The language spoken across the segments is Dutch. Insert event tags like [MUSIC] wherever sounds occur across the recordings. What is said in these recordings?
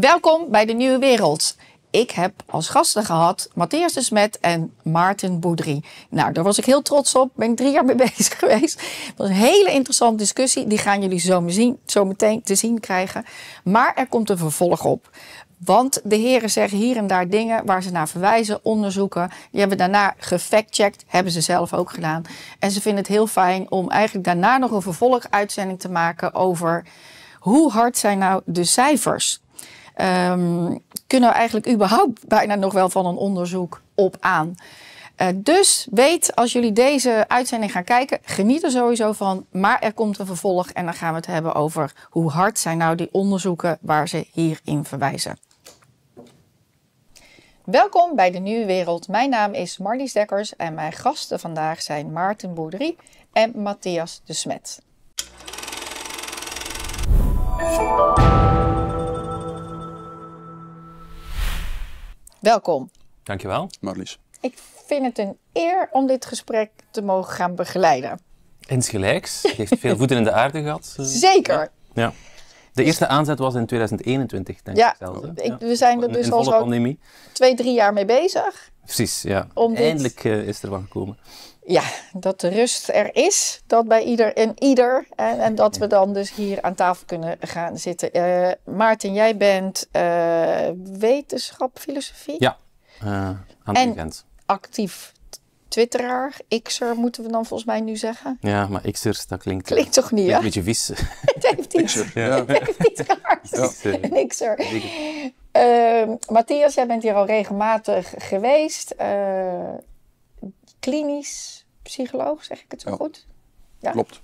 Welkom bij de Nieuwe Wereld. Ik heb als gasten gehad Matthias de Smet en Maarten Boudry. Nou, daar was ik heel trots op. Ben ik drie jaar mee [LAUGHS] bezig geweest. Het was een hele interessante discussie. Die gaan jullie zo, zien, zo meteen te zien krijgen. Maar er komt een vervolg op. Want de heren zeggen hier en daar dingen waar ze naar verwijzen, onderzoeken. Die hebben daarna gefactcheckt, hebben ze zelf ook gedaan. En ze vinden het heel fijn om eigenlijk daarna nog een vervolguitzending te maken over hoe hard zijn nou de cijfers. Ehm, kunnen we eigenlijk überhaupt bijna nog wel van een onderzoek op aan. Eh, dus weet, als jullie deze uitzending gaan kijken, geniet er sowieso van. Maar er komt een vervolg en dan gaan we het hebben over hoe hard zijn nou die onderzoeken waar ze hierin verwijzen. Welkom bij de Nieuwe Wereld. Mijn naam is Marlies Dekkers en mijn gasten vandaag zijn Maarten Boerderie en Matthias de Smet. Welkom. Dankjewel. Marlies. Ik vind het een eer om dit gesprek te mogen gaan begeleiden. Insgelijks. Je heeft veel voeten in de aarde gehad. [LAUGHS] Zeker. Ja. De dus- eerste aanzet was in 2021, denk ik zelf. Ja. We zijn er dus al zo twee, drie jaar mee bezig. Precies, ja. Eindelijk eh, is er van gekomen ja, dat de rust er is, dat bij ieder en ieder. En, dat we dan dus hier aan tafel kunnen gaan zitten. Eh, Maarten, jij bent uh, wetenschap, filosofie? Ja, uh, aan het en actief twitteraar, x'er moeten we dan volgens mij nu zeggen. Ja, maar x'ers, dat klinkt... Klinkt toch niet, hè? Een beetje vies. het heeft iets, ja. het iets Een x'er. Ehm, jij bent hier al regelmatig geweest klinisch psycholoog, zeg ik het zo goed? Ja. Klopt.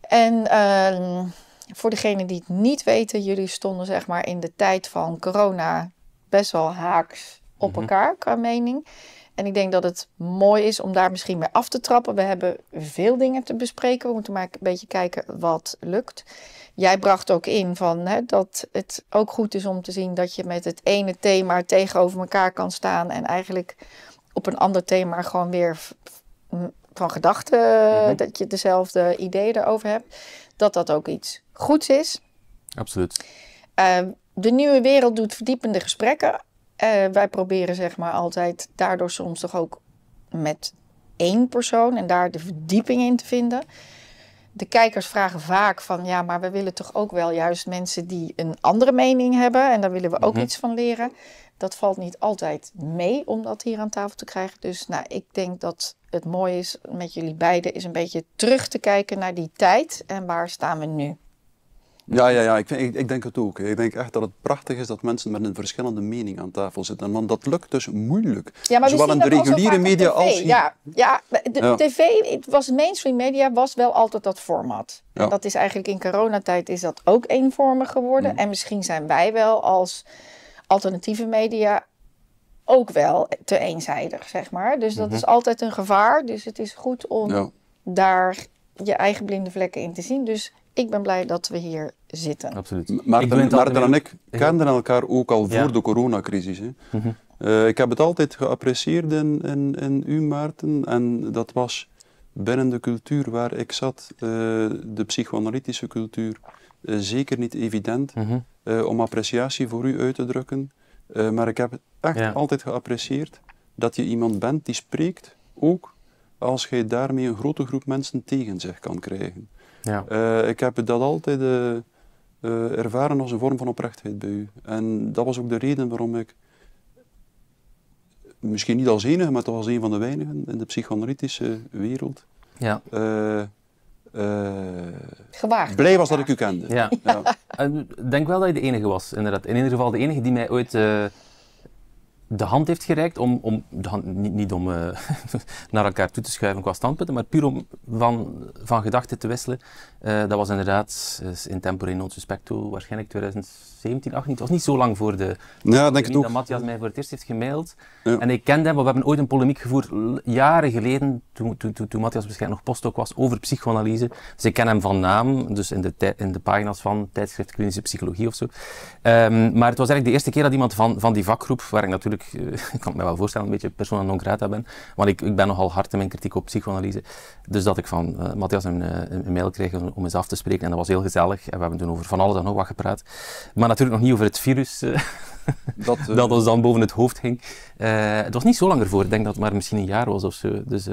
En ehm, voor degenen die het niet weten, jullie stonden zeg maar in de tijd van corona best wel haaks op mhm. elkaar qua mening. En ik denk dat het mooi is om daar misschien mee af te trappen. We hebben veel dingen te bespreken. We moeten maar een beetje kijken wat lukt. Jij bracht ook in van, hè, dat het ook goed is om te zien dat je met het ene thema tegenover elkaar kan staan. En eigenlijk op een ander thema gewoon weer van gedachten, mhm. dat je dezelfde ideeën erover hebt, dat dat ook iets goeds is. Absoluut. Ehm, de nieuwe wereld doet verdiepende gesprekken. Eh, wij proberen zeg maar altijd daardoor soms toch ook met één persoon en daar de verdieping in te vinden de kijkers vragen vaak van ja, maar we willen toch ook wel juist mensen die een andere mening hebben en daar willen we ook mhm. iets van leren. Dat valt niet altijd mee om dat hier aan tafel te krijgen. Dus nou, ik denk dat het mooi is met jullie beiden is een beetje terug te kijken naar die tijd en waar staan we nu. Ja, ja, ja. Ik, vind, ik, denk het ook. Ik denk echt dat het prachtig is dat mensen met een verschillende mening aan tafel zitten. Want dat lukt dus moeilijk. Zowel in de reguliere media als hier. Ja, ja de tv, het was mainstream media, was wel altijd dat format. En dat is eigenlijk in coronatijd is dat ook eenvormig geworden. Mm. En misschien zijn wij wel als alternatieve media ook wel te eenzijdig, zeg maar. Dus dat mhm. is altijd een gevaar. Dus het is goed om daar je eigen blinde vlekken in te zien. Dus ik ben blij dat we hier zitten. Absoluut. Maarten, ik Maarten en ik kenden elkaar ook al voor de coronacrisis. Hè. Mhm. Eh, ik heb het altijd geapprecieerd in, in, in u, Maarten. En dat was binnen de cultuur waar ik zat, eh, de psychoanalytische cultuur, eh, zeker niet evident mhm. om appreciatie voor u uit te drukken. maar ik heb het echt altijd geapprecieerd dat je iemand bent die spreekt, ook als je daarmee een grote groep mensen tegen zich kan krijgen. Ja. ik heb dat altijd eh, ervaren als een vorm van oprechtheid bij u. En dat was ook de reden waarom ik, misschien niet als enige, maar toch als een van de weinigen in de psychoanalytische wereld, ja. Uh, blij was dat ik u kende. Ja. [LAUGHS] Ik denk wel dat je de enige was, inderdaad. In ieder geval de enige die mij ooit de hand heeft gereikt om, om de hand, niet, niet om eh, [LAUGHS] naar elkaar toe te schuiven qua standpunten, maar puur om van, van gedachten te wisselen. Eh, dat was inderdaad eh, in tempore non suspecto, waarschijnlijk 2000. 17, 18, het was niet zo lang voor de. Ja, denk het ook. Dat Matthias mij voor het eerst heeft gemaild. En ik kende hem, maar we hebben ooit een polemiek gevoerd, jaren geleden, toen, toen, toen, Matthias waarschijnlijk nog postdoc was, over psychoanalyse. Dus ik ken hem van naam, dus in de, in de pagina's van tijdschrift Klinische Psychologie of zo. Ehm, maar het was eigenlijk de eerste keer dat iemand van, van die vakgroep, waar ik natuurlijk, [LAUGHS] ik kan me wel voorstellen, een beetje persona non grata ben, want ik, ik ben nogal hard in mijn kritiek op psychoanalyse. Dus dat ik van eh, Matthias eh, een, een, mail kreeg om, om eens af te spreken. En dat was heel gezellig. En we hebben toen over van alles en nog wat gepraat. Maar natuurlijk nog niet over het virus eh, [LAUGHS] dat, eh, [LAUGHS] dat ons dan boven het hoofd hing. Eh, het was niet zo lang ervoor. Ik denk dat het maar misschien een jaar was of zo. Dus,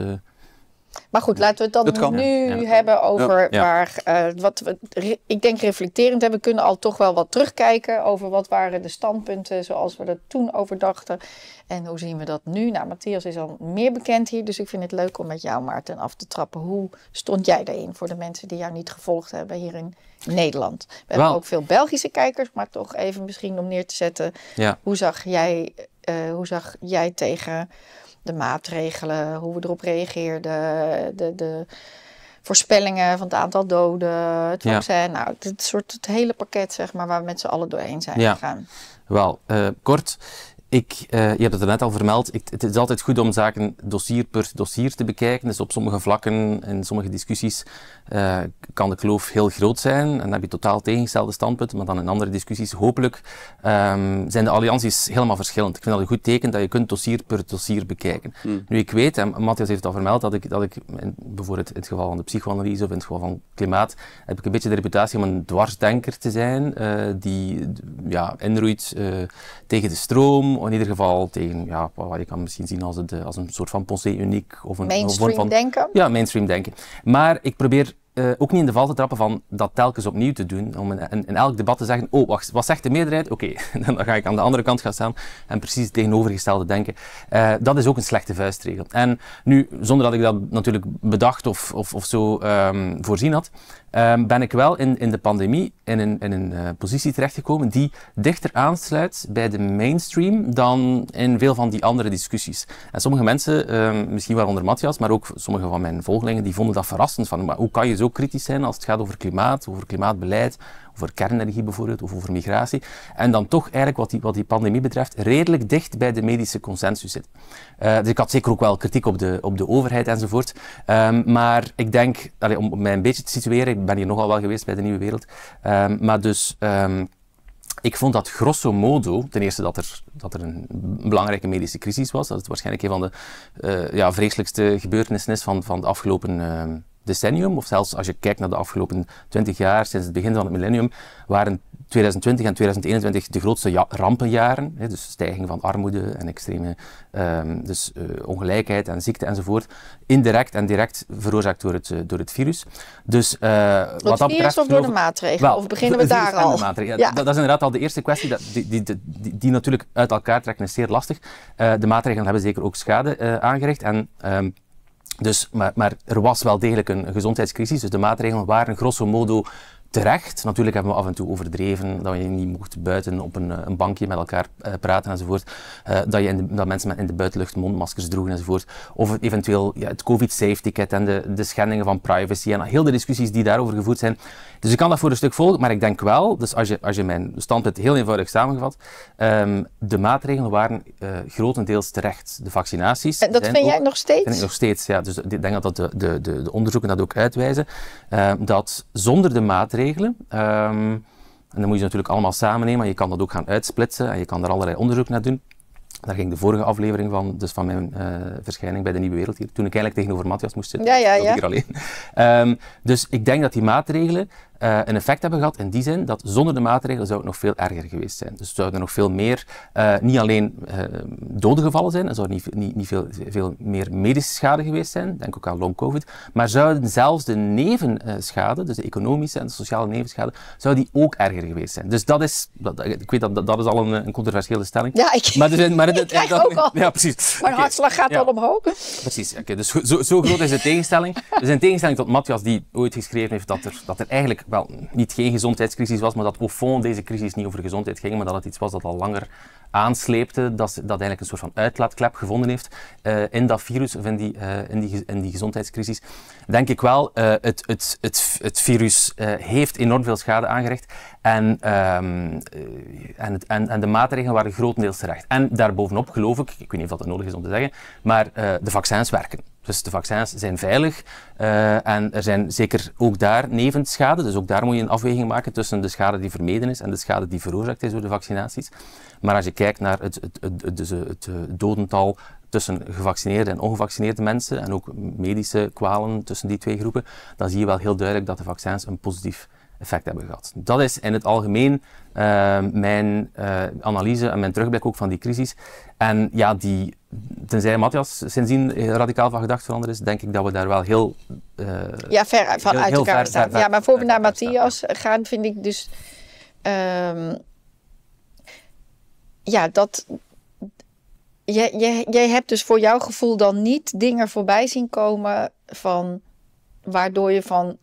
maar goed, laten we het dan nu hebben over waar, eh, wat we, ik denk reflecterend hebben, kunnen al toch wel wat terugkijken over wat waren de standpunten zoals we er toen over dachten. En hoe zien we dat nu? Nou, Matthias is al meer bekend hier, dus ik vind het leuk om met jou Maarten af te trappen. Hoe stond jij daarin voor de mensen die jou niet gevolgd hebben hier in Nederland? We hebben ook veel Belgische kijkers, maar toch even misschien om neer te zetten. Hoe zag jij, eh, hoe zag jij tegen de maatregelen, hoe we erop reageerden, de, de voorspellingen van het aantal doden, het was Ja. Nou, soort het hele pakket, zeg maar, waar we met z'n allen doorheen zijn ja. gegaan. Wel, eh, kort, ik, eh, je hebt het er net al vermeld, ik, het is altijd goed om zaken dossier per dossier te bekijken. Dus op sommige vlakken en sommige discussies eh, kan de kloof heel groot zijn. En dan heb je totaal tegengestelde standpunten. Maar dan in andere discussies, hopelijk, ehm, zijn de allianties helemaal verschillend. Ik vind dat een goed teken dat je kunt dossier per dossier bekijken. Hmm. Nu, ik weet, en Matthias heeft het al vermeld, dat ik, dat ik bijvoorbeeld in het geval van de psychoanalyse of in het geval van klimaat, heb ik een beetje de reputatie om een dwarsdenker te zijn, eh, die ja, inroeit tegen de stroom in ieder geval tegen ja, wat je kan misschien zien als, eh, als een soort van pensée uniek of een mainstream van, denken. Ja, mainstream denken. Maar ik probeer eh, ook niet in de val te trappen van dat telkens opnieuw te doen. Om in, elk debat te zeggen, oh wacht, wat zegt de meerderheid? Oké, [LAUGHS] dan ga ik aan de andere kant gaan staan en precies het tegenovergestelde denken. Eh, dat is ook een slechte vuistregel. En nu, zonder dat ik dat natuurlijk bedacht of, of, of zo ehm, voorzien had, Ehm, ben ik wel in, in de pandemie in een, in een uh, positie terechtgekomen die dichter aansluit bij de mainstream dan in veel van die andere discussies. En sommige mensen, um, misschien waaronder Matthias, maar ook sommige van mijn volgelingen, die vonden dat verrassend. Van, maar hoe kan je zo kritisch zijn als het gaat over klimaat, over klimaatbeleid, over kernenergie bijvoorbeeld, of over migratie. En dan toch eigenlijk, wat die, wat die pandemie betreft, redelijk dicht bij de medische consensus zit. Eh, dus ik had zeker ook wel kritiek op de, op de overheid enzovoort. Ehm, maar ik denk, om mij een beetje te situeren, ik ben hier nogal wel geweest bij de Nieuwe Wereld. Ehm, maar dus... Ehm, ik vond dat grosso modo, ten eerste dat er, dat er een belangrijke medische crisis was, dat het waarschijnlijk een van de eh, ja, vreselijkste gebeurtenissen is van, van de afgelopen decennium, of zelfs als je kijkt naar de afgelopen 20 jaar, sinds het begin van het millennium, waren 2020 en 2021 de grootste rampenjaren. Hè, dus stijging van armoede en extreme ehm, dus, eh, ongelijkheid en ziekte enzovoort. Indirect en direct veroorzaakt door het, eh, door het virus. Dus, uh, wat dat virus betreft, of door de maatregelen? Wel, of beginnen we daar al? Dat, dat, is inderdaad al de eerste kwestie dat, die, die, die, natuurlijk uit elkaar trekken is zeer lastig. de maatregelen hebben zeker ook schade aangericht en... Ehm, dus, maar, maar er was wel degelijk een gezondheidscrisis, dus de maatregelen waren grosso modo terecht. Natuurlijk hebben we af en toe overdreven dat je niet mocht buiten op een, eh, een bankje met elkaar eh, praten enzovoort. Eh, dat, je dat mensen in de buitenlucht mondmaskers droegen enzovoort. Of eventueel ja, het COVID-safety-kit en de, de schendingen van privacy en heel de discussies die daarover gevoerd zijn. Dus ik kan dat voor een stuk volgen, maar ik denk wel, dus als je, als je mijn standpunt heel eenvoudig samengevat, ehm, de maatregelen waren grotendeels terecht. De vaccinaties. En dat vind jij nog steeds? Vind ik nog steeds, ja. Dus ik denk dat, de, de, de, de onderzoeken dat ook uitwijzen. Ehm, dat zonder de maatregelen maatregelen. Ehm, en dan moet je ze natuurlijk allemaal samen nemen, maar je kan dat ook gaan uitsplitsen en je kan er allerlei onderzoek naar doen. Daar ging de vorige aflevering van, dus van mijn eh, verschijning bij de Nieuwe Wereld hier, toen ik eigenlijk tegenover Matthias moest zitten, ja, ja, ja. ik alleen. Ehm, dus ik denk dat die maatregelen, eh, een effect hebben gehad in die zin dat zonder de maatregelen zou het nog veel erger geweest zijn. Dus zouden er nog veel meer, eh, niet alleen uh, doden gevallen zijn, er zou niet, niet, niet veel, veel meer medische schade geweest zijn, denk ook aan long-covid, maar zouden zelfs de nevenschade, dus de economische en de sociale nevenschade, zou die ook erger geweest zijn. Dus dat is, dat, ik weet dat, dat is al een, een controversiële stelling. Ja, ik, maar, dus, maar [LAUGHS] ik ook al. Ja, precies. Mijn okay. hartslag gaat ja. al omhoog. Precies, oké. dus zo, groot is de tegenstelling. Dus in tegenstelling tot Matthias die ooit geschreven heeft dat er, dat er eigenlijk wel, niet geen gezondheidscrisis was, maar dat au fond deze crisis niet over gezondheid ging, maar dat het iets was dat al langer aansleepte, dat, dat eigenlijk een soort van uitlaatklep gevonden heeft eh, in dat virus of in die, eh, in die, in die gezondheidscrisis. Denk ik wel, eh, het, het, het, het virus heeft enorm veel schade aangericht en, ehm, en, het, en, en, de maatregelen waren grotendeels terecht. En daarbovenop geloof ik, ik weet niet of dat nodig is om te zeggen, maar de vaccins werken. Dus de vaccins zijn veilig eh, en er zijn zeker ook daar nevenschade. Dus ook daar moet je een afweging maken tussen de schade die vermeden is en de schade die veroorzaakt is door de vaccinaties. Maar als je kijkt naar het, het, het, dus het eh, dodental tussen gevaccineerde en ongevaccineerde mensen en ook medische kwalen tussen die twee groepen, dan zie je wel heel duidelijk dat de vaccins een positief effect hebben gehad. Dat is in het algemeen eh, mijn eh, analyse en mijn terugblik ook van die crisis. En ja, die, tenzij Matthias sindsdien radicaal van gedacht veranderd is, denk ik dat we daar wel heel... Uh, ja, ver van uit elkaar staan. ja, maar voor we naar Matthias gaan, vind ik dus... Ehm, ja, dat... Jij, jij hebt dus voor jouw gevoel dan niet dingen voorbij zien komen van... Waardoor je van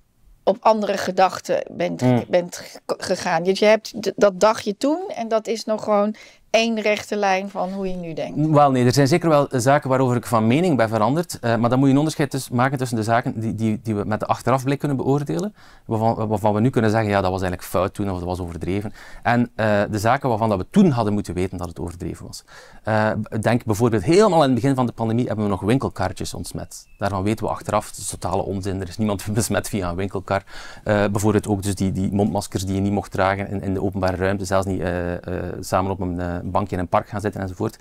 op andere gedachten bent, mm. bent gegaan. Dus je hebt dat dagje toen en dat is nog gewoon één rechte lijn van hoe je nu denkt? Wel nee, er zijn zeker wel zaken waarover ik van mening ben veranderd. Eh, maar dan moet je een onderscheid maken tussen de zaken die, die, die we met de achterafblik kunnen beoordelen. Waarvan, waarvan, we nu kunnen zeggen, ja dat was eigenlijk fout toen of dat was overdreven. En eh, de zaken waarvan dat we toen hadden moeten weten dat het overdreven was. Eh, denk bijvoorbeeld, helemaal in het begin van de pandemie hebben we nog winkelkarretjes ontsmet. Daarvan weten we achteraf, het is totale onzin, er is niemand [LAUGHS] besmet via een winkelkar. bijvoorbeeld ook dus die, die mondmaskers die je niet mocht dragen in, in de openbare ruimte, zelfs niet samen op een bankje in een park gaan zitten enzovoort.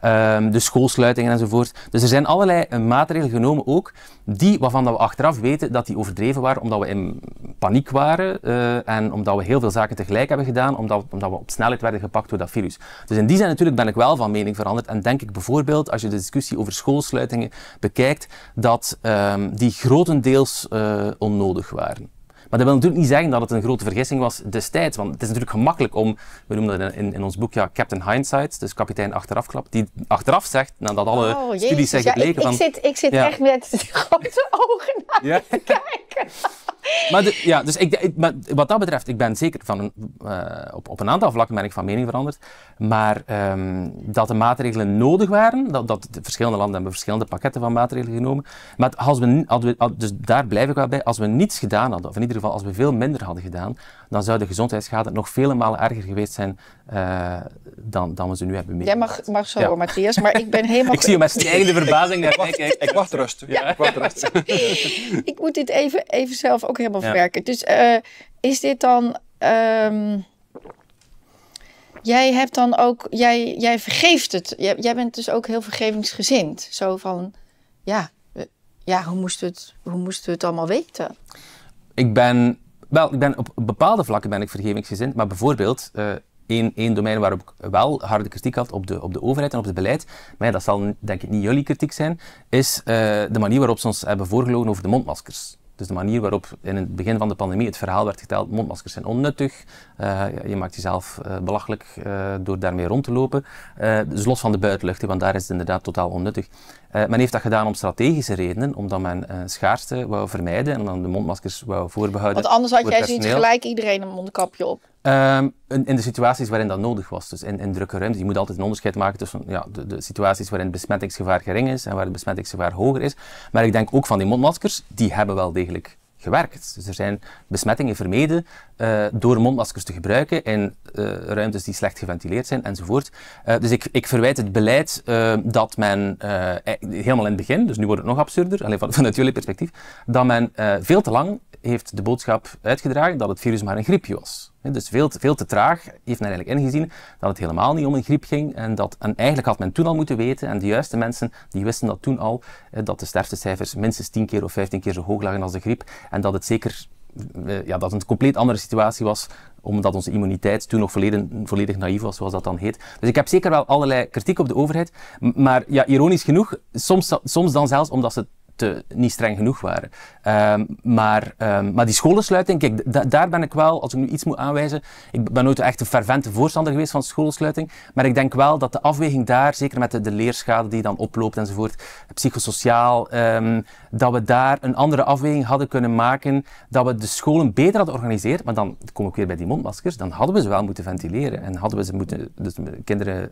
Ehm, de schoolsluitingen enzovoort. Dus er zijn allerlei eh, maatregelen genomen ook, die, waarvan dat we achteraf weten dat die overdreven waren, omdat we in paniek waren eh, en omdat we heel veel zaken tegelijk hebben gedaan, omdat, omdat we op snelheid werden gepakt door dat virus. Dus in die zin natuurlijk ben ik wel van mening veranderd en denk ik bijvoorbeeld, als je de discussie over schoolsluitingen bekijkt, dat ehm, die grotendeels eh, onnodig waren. Maar dat wil natuurlijk niet zeggen dat het een grote vergissing was destijds. Want het is natuurlijk gemakkelijk om, we noemen dat in, in ons boek ja, Captain Hindsight, dus kapitein achterafklap, die achteraf zegt, nadat alle oh, studies zijn gebleken ik, ik Zit, ik zit echt met grote [LAUGHS] ogen naar te kijken maar, ja, dus ik, maar wat dat betreft, ik ben zeker van een, eh, op, op een aantal vlakken ben ik van mening veranderd. Maar ehm, dat de maatregelen nodig waren, dat, dat de verschillende landen hebben verschillende pakketten van maatregelen genomen. Maar als we, dus daar blijf ik wel bij, als we niets gedaan hadden, of in ieder geval als we veel minder hadden gedaan, dan zou de gezondheidsschade nog vele malen erger geweest zijn eh, dan, dan we ze nu hebben meegemaakt. Jij mag, mag zo Matthias, maar ik ben helemaal... [LAUGHS] ik zie je met stijgende verbazing [LAUGHS] ik, wacht, ik wacht rustig. Ja. Ik wacht rust [LAUGHS] ik moet dit even, even zelf ook helemaal verwerken. Dus eh, is dit dan. Ehm, jij hebt dan ook. Jij, jij vergeeft het. Jij, jij bent dus ook heel vergevingsgezind. Zo van. Ja, ja hoe, moesten we het, hoe moesten we het allemaal weten? Ik ben. Wel, ik ben op bepaalde vlakken ben ik vergevingsgezind. Maar bijvoorbeeld. Uh, eh, Eén, één, domein waarop ik wel harde kritiek had op de, op de overheid en op het beleid, maar ja, dat zal denk ik niet jullie kritiek zijn, is eh, de manier waarop ze ons hebben voorgelogen over de mondmaskers. Dus de manier waarop in het begin van de pandemie het verhaal werd geteld, mondmaskers zijn onnuttig, eh, je maakt jezelf eh, belachelijk eh, door daarmee rond te lopen. dus los van de buitenlucht, want daar is het inderdaad totaal onnuttig. men heeft dat gedaan om strategische redenen, omdat men schaarste wou vermijden en dan de mondmaskers wou voorbehouden. Want anders had jij zoiets gelijk iedereen een mondkapje op. Ehm, in, in, de situaties waarin dat nodig was, dus in, in drukke ruimtes. Je moet altijd een onderscheid maken tussen ja, de, de, situaties waarin het besmettingsgevaar gering is en waar het besmettingsgevaar hoger is. Maar ik denk ook van die mondmaskers, die hebben wel degelijk gewerkt. Dus er zijn besmettingen vermeden eh, door mondmaskers te gebruiken in eh, ruimtes die slecht geventileerd zijn enzovoort. Eh, dus ik, ik, verwijt het beleid ehm, dat men helemaal in het begin, dus nu wordt het nog absurder, alleen van, [LAUGHS] vanuit jullie perspectief, dat men veel te lang heeft de boodschap uitgedragen dat het virus maar een griepje was. Dus veel, veel te traag heeft men eigenlijk ingezien dat het helemaal niet om een griep ging. En, dat, en eigenlijk had men toen al moeten weten, en de juiste mensen die wisten dat toen al, dat de sterftecijfers minstens 10 keer of 15 keer zo hoog lagen als de griep. En dat het zeker eh, ja, dat een compleet andere situatie was, omdat onze immuniteit toen nog volledig, volledig naïef was, zoals dat dan heet. Dus ik heb zeker wel allerlei kritiek op de overheid, maar ja, ironisch genoeg, soms, soms dan zelfs omdat ze te, niet streng genoeg waren. Ehm, maar, ehm, maar die scholensluiting, kijk, daar ben ik wel, als ik nu iets moet aanwijzen, ik ben nooit echt een fervente voorstander geweest van scholensluiting, maar ik denk wel dat de afweging daar, zeker met de, leerschade die dan oploopt enzovoort, psychosociaal, ehm, dat we daar een andere afweging hadden kunnen maken, dat we de scholen beter hadden georganiseerd, maar dan kom ik weer bij die mondmaskers, dan hadden we ze wel moeten ventileren en hadden we ze moeten, dus kinderen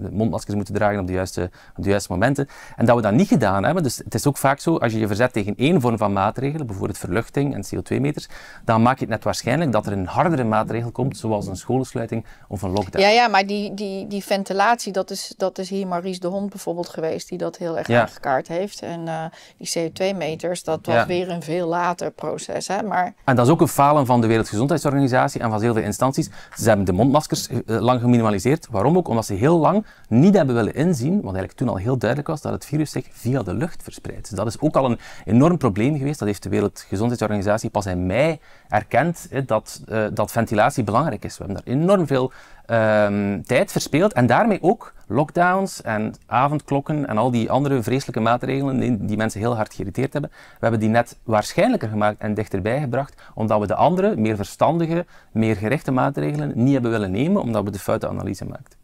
uh, mondmaskers moeten dragen op de, juiste, op de juiste momenten. En dat we dat niet gedaan hebben, dus het is ook vaak zo, als je je verzet tegen één vorm van maatregelen, bijvoorbeeld verluchting en CO2-meters, dan maak je het net waarschijnlijk dat er een hardere maatregel komt, zoals een schoolsluiting of een lockdown. Ja, ja maar die, die, die ventilatie, dat is, dat is hier Maries de Hond bijvoorbeeld geweest, die dat heel erg ja. aangekaart heeft. En eh, die CO2-meters, dat was weer een veel later proces. Hè? Maar... En dat is ook een falen van de Wereldgezondheidsorganisatie en van heel veel instanties. Ze hebben de mondmaskers eh, eh, lang geminimaliseerd. Waarom ook? Omdat ze heel lang niet hebben willen inzien, wat eigenlijk toen al heel duidelijk was, dat het virus zich via de lucht verspreidt. Dus dat is is ook al een enorm probleem geweest. Dat heeft de Wereldgezondheidsorganisatie pas in mei erkend, dat, eh, dat ventilatie belangrijk is. We hebben daar enorm veel ehm, tijd verspeeld en daarmee ook lockdowns en avondklokken en al die andere vreselijke maatregelen die, die mensen heel hard geïrriteerd hebben. We hebben die net waarschijnlijker gemaakt en dichterbij gebracht, omdat we de andere, meer verstandige, meer gerichte maatregelen niet hebben willen nemen, omdat we de foute analyse maakten.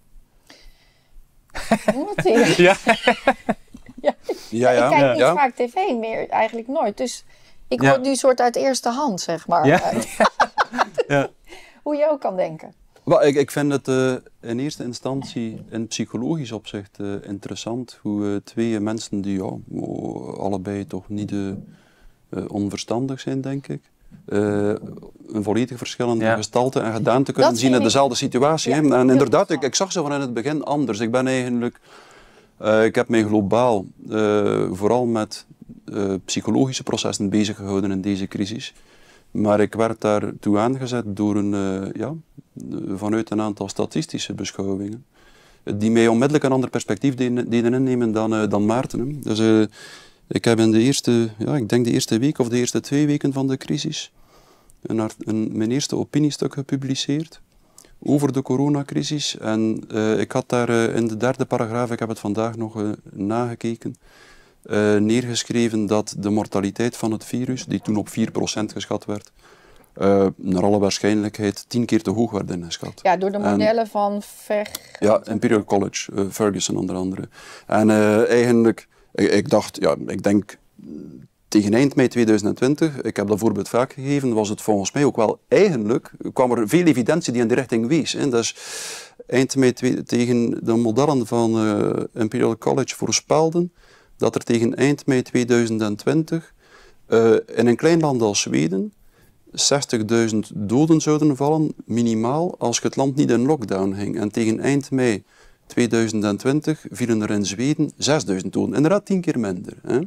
ja. [LAUGHS] Ja, ja, Ik kijk niet vaak tv meer, eigenlijk nooit. Dus ik word nu soort uit eerste hand, zeg maar. Ja. [LAUGHS] Hoe je ook kan denken. Maar ik, ik vind het eh, in eerste instantie in psychologisch opzicht uh, interessant hoe eh, twee mensen die ja, allebei toch niet onverstandig zijn, denk ik, een volledig verschillende gestalte en gedaan te kunnen zien in dezelfde situatie. en inderdaad, ik, ik, zag ze van in het begin anders. Ik ben eigenlijk eh, ik heb mij globaal eh, vooral met eh, psychologische processen bezig gehouden in deze crisis. Maar ik werd daartoe aangezet door een, ja, vanuit een aantal statistische beschouwingen. Die mij onmiddellijk een ander perspectief deden, innemen dan, dan Maarten. Dus ik heb in de eerste, ja, ik denk de eerste week of de eerste twee weken van de crisis, een, een mijn eerste opiniestuk gepubliceerd over de coronacrisis. En eh, ik had daar eh, in de derde paragraaf, ik heb het vandaag nog eh, nagekeken, neergeschreven dat de mortaliteit van het virus, die toen op 4% geschat werd, naar alle waarschijnlijkheid tien keer te hoog werd ingeschat. Ja, door de modellen van Ver... Ja, Imperial College, Ferguson onder andere. En eigenlijk, ik dacht, ja, ik denk tegen eind mei 2020, ik heb dat voorbeeld vaak gegeven, was het volgens mij ook wel eigenlijk, kwam er veel evidentie die in die richting wees. Hè. Dus eind mei tegen de modellen van eh, Imperial College voorspelden dat er tegen eind mei 2020 eh, in een klein land als Zweden 60.000 doden zouden vallen, minimaal, als het land niet in lockdown ging. En tegen eind mei 2020 vielen er in Zweden 6.000 doden, inderdaad tien keer minder. Hè.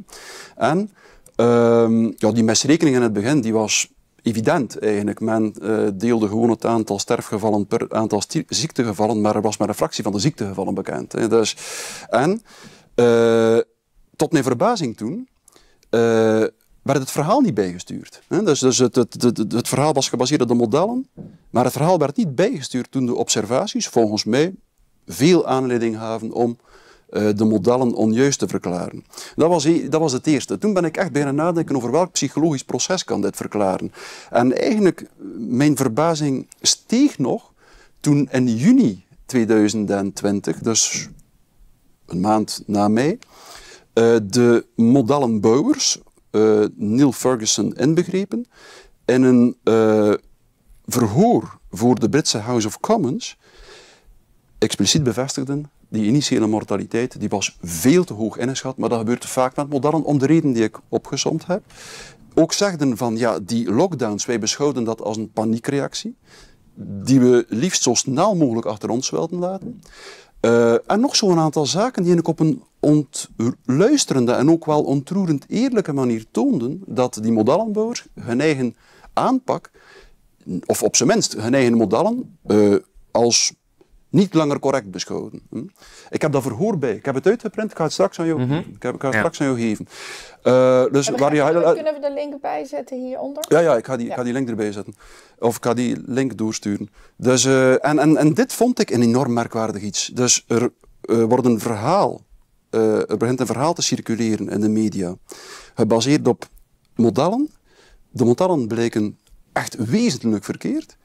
En Ehm, ja, die misrekening in het begin die was evident eigenlijk. Men eh, deelde gewoon het aantal sterfgevallen per aantal ziektegevallen, maar er was maar een fractie van de ziektegevallen bekend. Hè. Dus, en eh, tot mijn verbazing toen eh, werd het verhaal niet bijgestuurd. Hè. Dus, dus het, het, het, het, verhaal was gebaseerd op de modellen, maar het verhaal werd niet bijgestuurd toen de observaties volgens mij veel aanleiding gaven om eh, de modellen onjuist te verklaren. Dat was, e- dat was het eerste. Toen ben ik echt bijna nadenken over welk psychologisch proces kan dit verklaren. En eigenlijk, eh, mijn verbazing steeg nog toen in juni 2020, dus een maand na mei, eh, de modellenbouwers, Neil Ferguson inbegrepen, in een verhoor voor de Britse House of Commons expliciet bevestigden die initiële mortaliteit die was veel te hoog ingeschat, maar dat gebeurt vaak met modellen om de reden die ik opgezond heb. Ook zegden van ja, die lockdowns, wij beschouwden dat als een paniekreactie, die we liefst zo snel mogelijk achter ons wilden laten. Eh, en nog zo'n aantal zaken die ik op een ontluisterende en ook wel ontroerend eerlijke manier toonden dat die modellenbouwers hun eigen aanpak, of op zijn minst hun eigen modellen, eh, als niet langer correct beschouwd. Ik heb dat verhoor bij. Ik heb het uitgeprint. Ik ga het straks aan jou, mhm. ik ga het straks aan jou geven. Eh, dus waar je, kunnen we de link bijzetten hieronder? Ja, ja, ik ga die, ja. Ik ga die link erbij zetten. Of ik ga die link doorsturen. Dus, eh, en, en, en dit vond ik een enorm merkwaardig iets. Dus er eh, wordt een verhaal, er begint een verhaal te circuleren in de media. Gebaseerd op modellen. De modellen bleken echt wezenlijk verkeerd.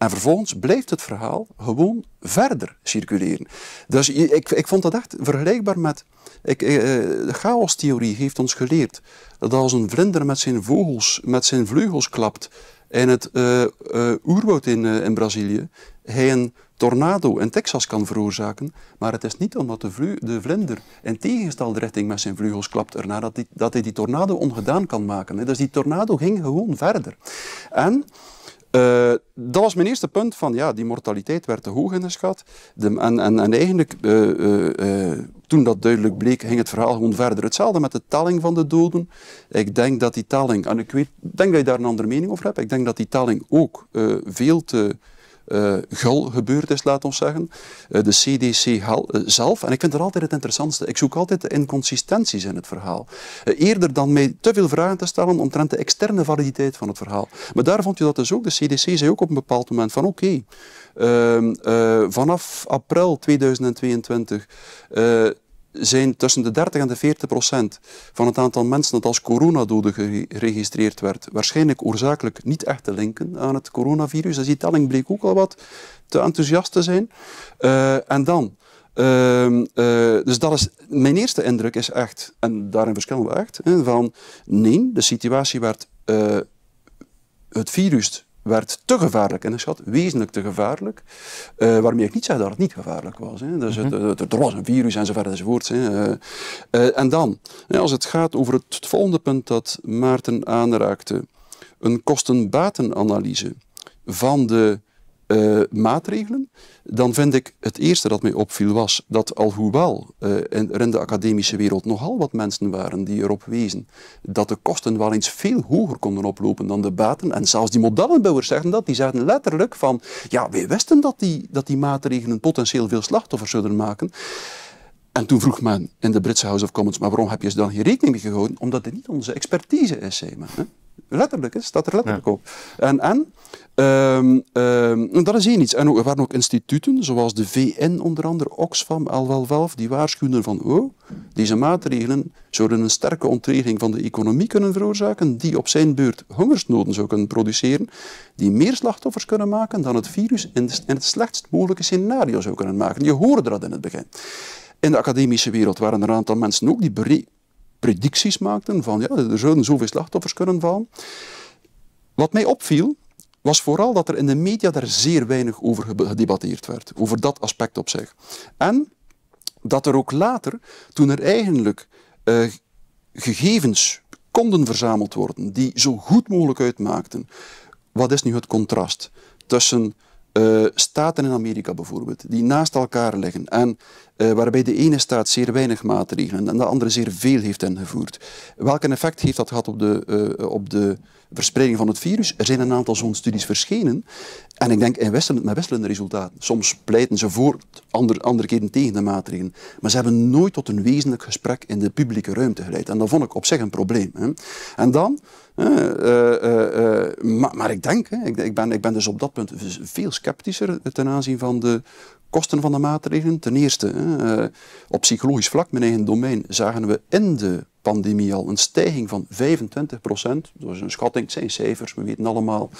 En vervolgens blijft het verhaal gewoon verder circuleren. Dus ik, ik vond dat echt vergelijkbaar met. Ik, eh, eh, de chaostheorie heeft ons geleerd dat als een vlinder met zijn, vogels, met zijn vleugels klapt in het eh, oerwoud in, in Brazilië, hij een tornado in Texas kan veroorzaken. Maar het is niet omdat de, vlu, de vlinder in tegengestelde richting met zijn vleugels klapt erna dat, die, dat hij die tornado ongedaan kan maken. Dus die tornado ging gewoon verder. En eh, dat was mijn eerste punt van, ja, die mortaliteit werd te hoog in De, en, en, en eigenlijk, eh, eh, toen dat duidelijk bleek, ging het verhaal gewoon verder. Hetzelfde met de telling van de doden. Ik denk dat die telling, en ik weet, denk dat je daar een andere mening over hebt, ik denk dat die telling ook veel te eh, gul gebeurd is, laat ons zeggen. Eh, de CDC eh, zelf. En ik vind dat altijd het interessantste. Ik zoek altijd de inconsistenties in het verhaal. eerder dan mij te veel vragen te stellen omtrent de externe validiteit van het verhaal. Maar daar vond je dat dus ook. De CDC zei ook op een bepaald moment van oké, ehm, vanaf april 2022 zijn tussen de 30 en de 40 procent van het aantal mensen dat als coronadode geregistreerd werd, waarschijnlijk oorzakelijk niet echt te linken aan het coronavirus. De die telling bleek ook al wat te enthousiast te zijn. Eh, en dan, ehm, eh, dus dat is, mijn eerste indruk is echt, en daarin verschillen we echt, van nee, de situatie werd, eh, het virus werd te gevaarlijk en de schat wezenlijk te gevaarlijk. Uh, waarmee ik niet zei dat het niet gevaarlijk was. Hè. Dus mhm. er was een virus enzovoort enzovoort. Hè. Eh, eh, en dan, als het gaat over het, volgende punt dat Maarten aanraakte, een kosten analyse van de eh, maatregelen, dan vind ik het eerste dat mij opviel was dat alhoewel uh, in, er in de academische wereld nogal wat mensen waren die erop wezen dat de kosten wel eens veel hoger konden oplopen dan de baten. En zelfs die modellenbouwers zeggen dat, die zeiden letterlijk van ja, wij wisten dat die, dat die maatregelen potentieel veel slachtoffers zouden maken. En toen vroeg men in de Britse House of Commons, maar waarom heb je ze dan geen rekening mee gehouden? Omdat dit niet onze expertise is, zei men. Hè? Letterlijk, het staat er letterlijk op. En, en Ehm, ehm, dat is één iets. En ook, er waren ook instituten, zoals de VN onder andere, Oxfam, l welf die waarschuwden van oh, deze maatregelen zouden een sterke ontregeling van de economie kunnen veroorzaken, die op zijn beurt hongersnoden zou kunnen produceren, die meer slachtoffers kunnen maken dan het virus in, in het slechtst mogelijke scenario zou kunnen maken. Je hoorde dat in het begin. In de academische wereld waren er een aantal mensen ook die predicties maakten van ja, er zouden zoveel slachtoffers kunnen vallen. Wat mij opviel, was vooral dat er in de media daar zeer weinig over gedebatteerd werd, over dat aspect op zich. En dat er ook later, toen er eigenlijk eh, gegevens konden verzameld worden die zo goed mogelijk uitmaakten, wat is nu het contrast tussen eh, staten in Amerika bijvoorbeeld, die naast elkaar liggen en eh, waarbij de ene staat zeer weinig maatregelen en de andere zeer veel heeft ingevoerd. Welk effect heeft dat gehad op de, eh, op de verspreiding van het virus? Er zijn een aantal zo'n studies verschenen en ik denk in wisselend, met wisselende resultaten. Soms pleiten ze voor, ander, andere keren tegen de maatregelen, maar ze hebben nooit tot een wezenlijk gesprek in de publieke ruimte geleid. En dat vond ik op zich een probleem. Hè. En dan eh, eh, eh, maar, maar, ik denk, hè, ik, ik, ben, ik ben dus op dat punt veel sceptischer ten aanzien van de kosten van de maatregelen. Ten eerste, hè, op psychologisch vlak, mijn eigen domein, zagen we in de pandemie al een stijging van 25 procent. Dat is een schatting, het zijn cijfers. We weten allemaal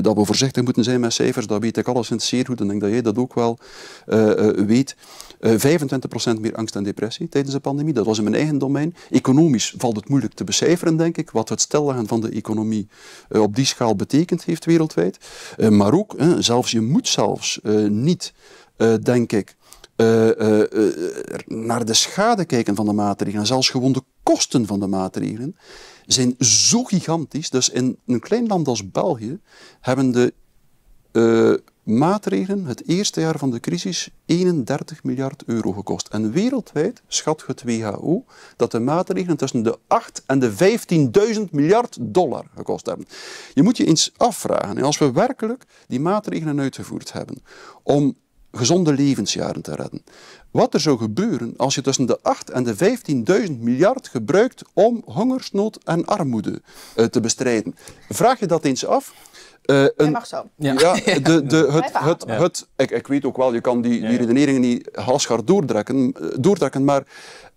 dat we voorzichtig moeten zijn met cijfers. Dat weet ik alleszins zeer goed en denk dat jij dat ook wel weet. 25% eh, meer angst en depressie tijdens de pandemie. Dat was in mijn eigen domein. Economisch valt het moeilijk te becijferen, denk ik, wat het stilleggen van de economie eh, op die schaal betekend heeft wereldwijd. Eh, maar ook, zelfs, je moet zelfs niet, denk ik, naar de schade kijken van de maatregelen, zelfs gewoon de kosten van de maatregelen zijn zo gigantisch. Dus in een klein land als België hebben de eh, maatregelen het eerste jaar van de crisis 31 miljard euro gekost. En wereldwijd schat het WHO dat de maatregelen tussen de 8 en de 15.000 miljard dollar gekost hebben. Je moet je eens afvragen, als we werkelijk die maatregelen uitgevoerd hebben om gezonde levensjaren te redden. Wat er zou gebeuren als je tussen de 8 en de 15.000 miljard gebruikt om hongersnood en armoede eh, te bestrijden. Vraag je dat eens af uh, een, mag zo. Ja, [LAUGHS] de, de, het, het, het, ik, ik, weet ook wel, je kan die, die redeneringen niet halsgaard eh, doordrekken, maar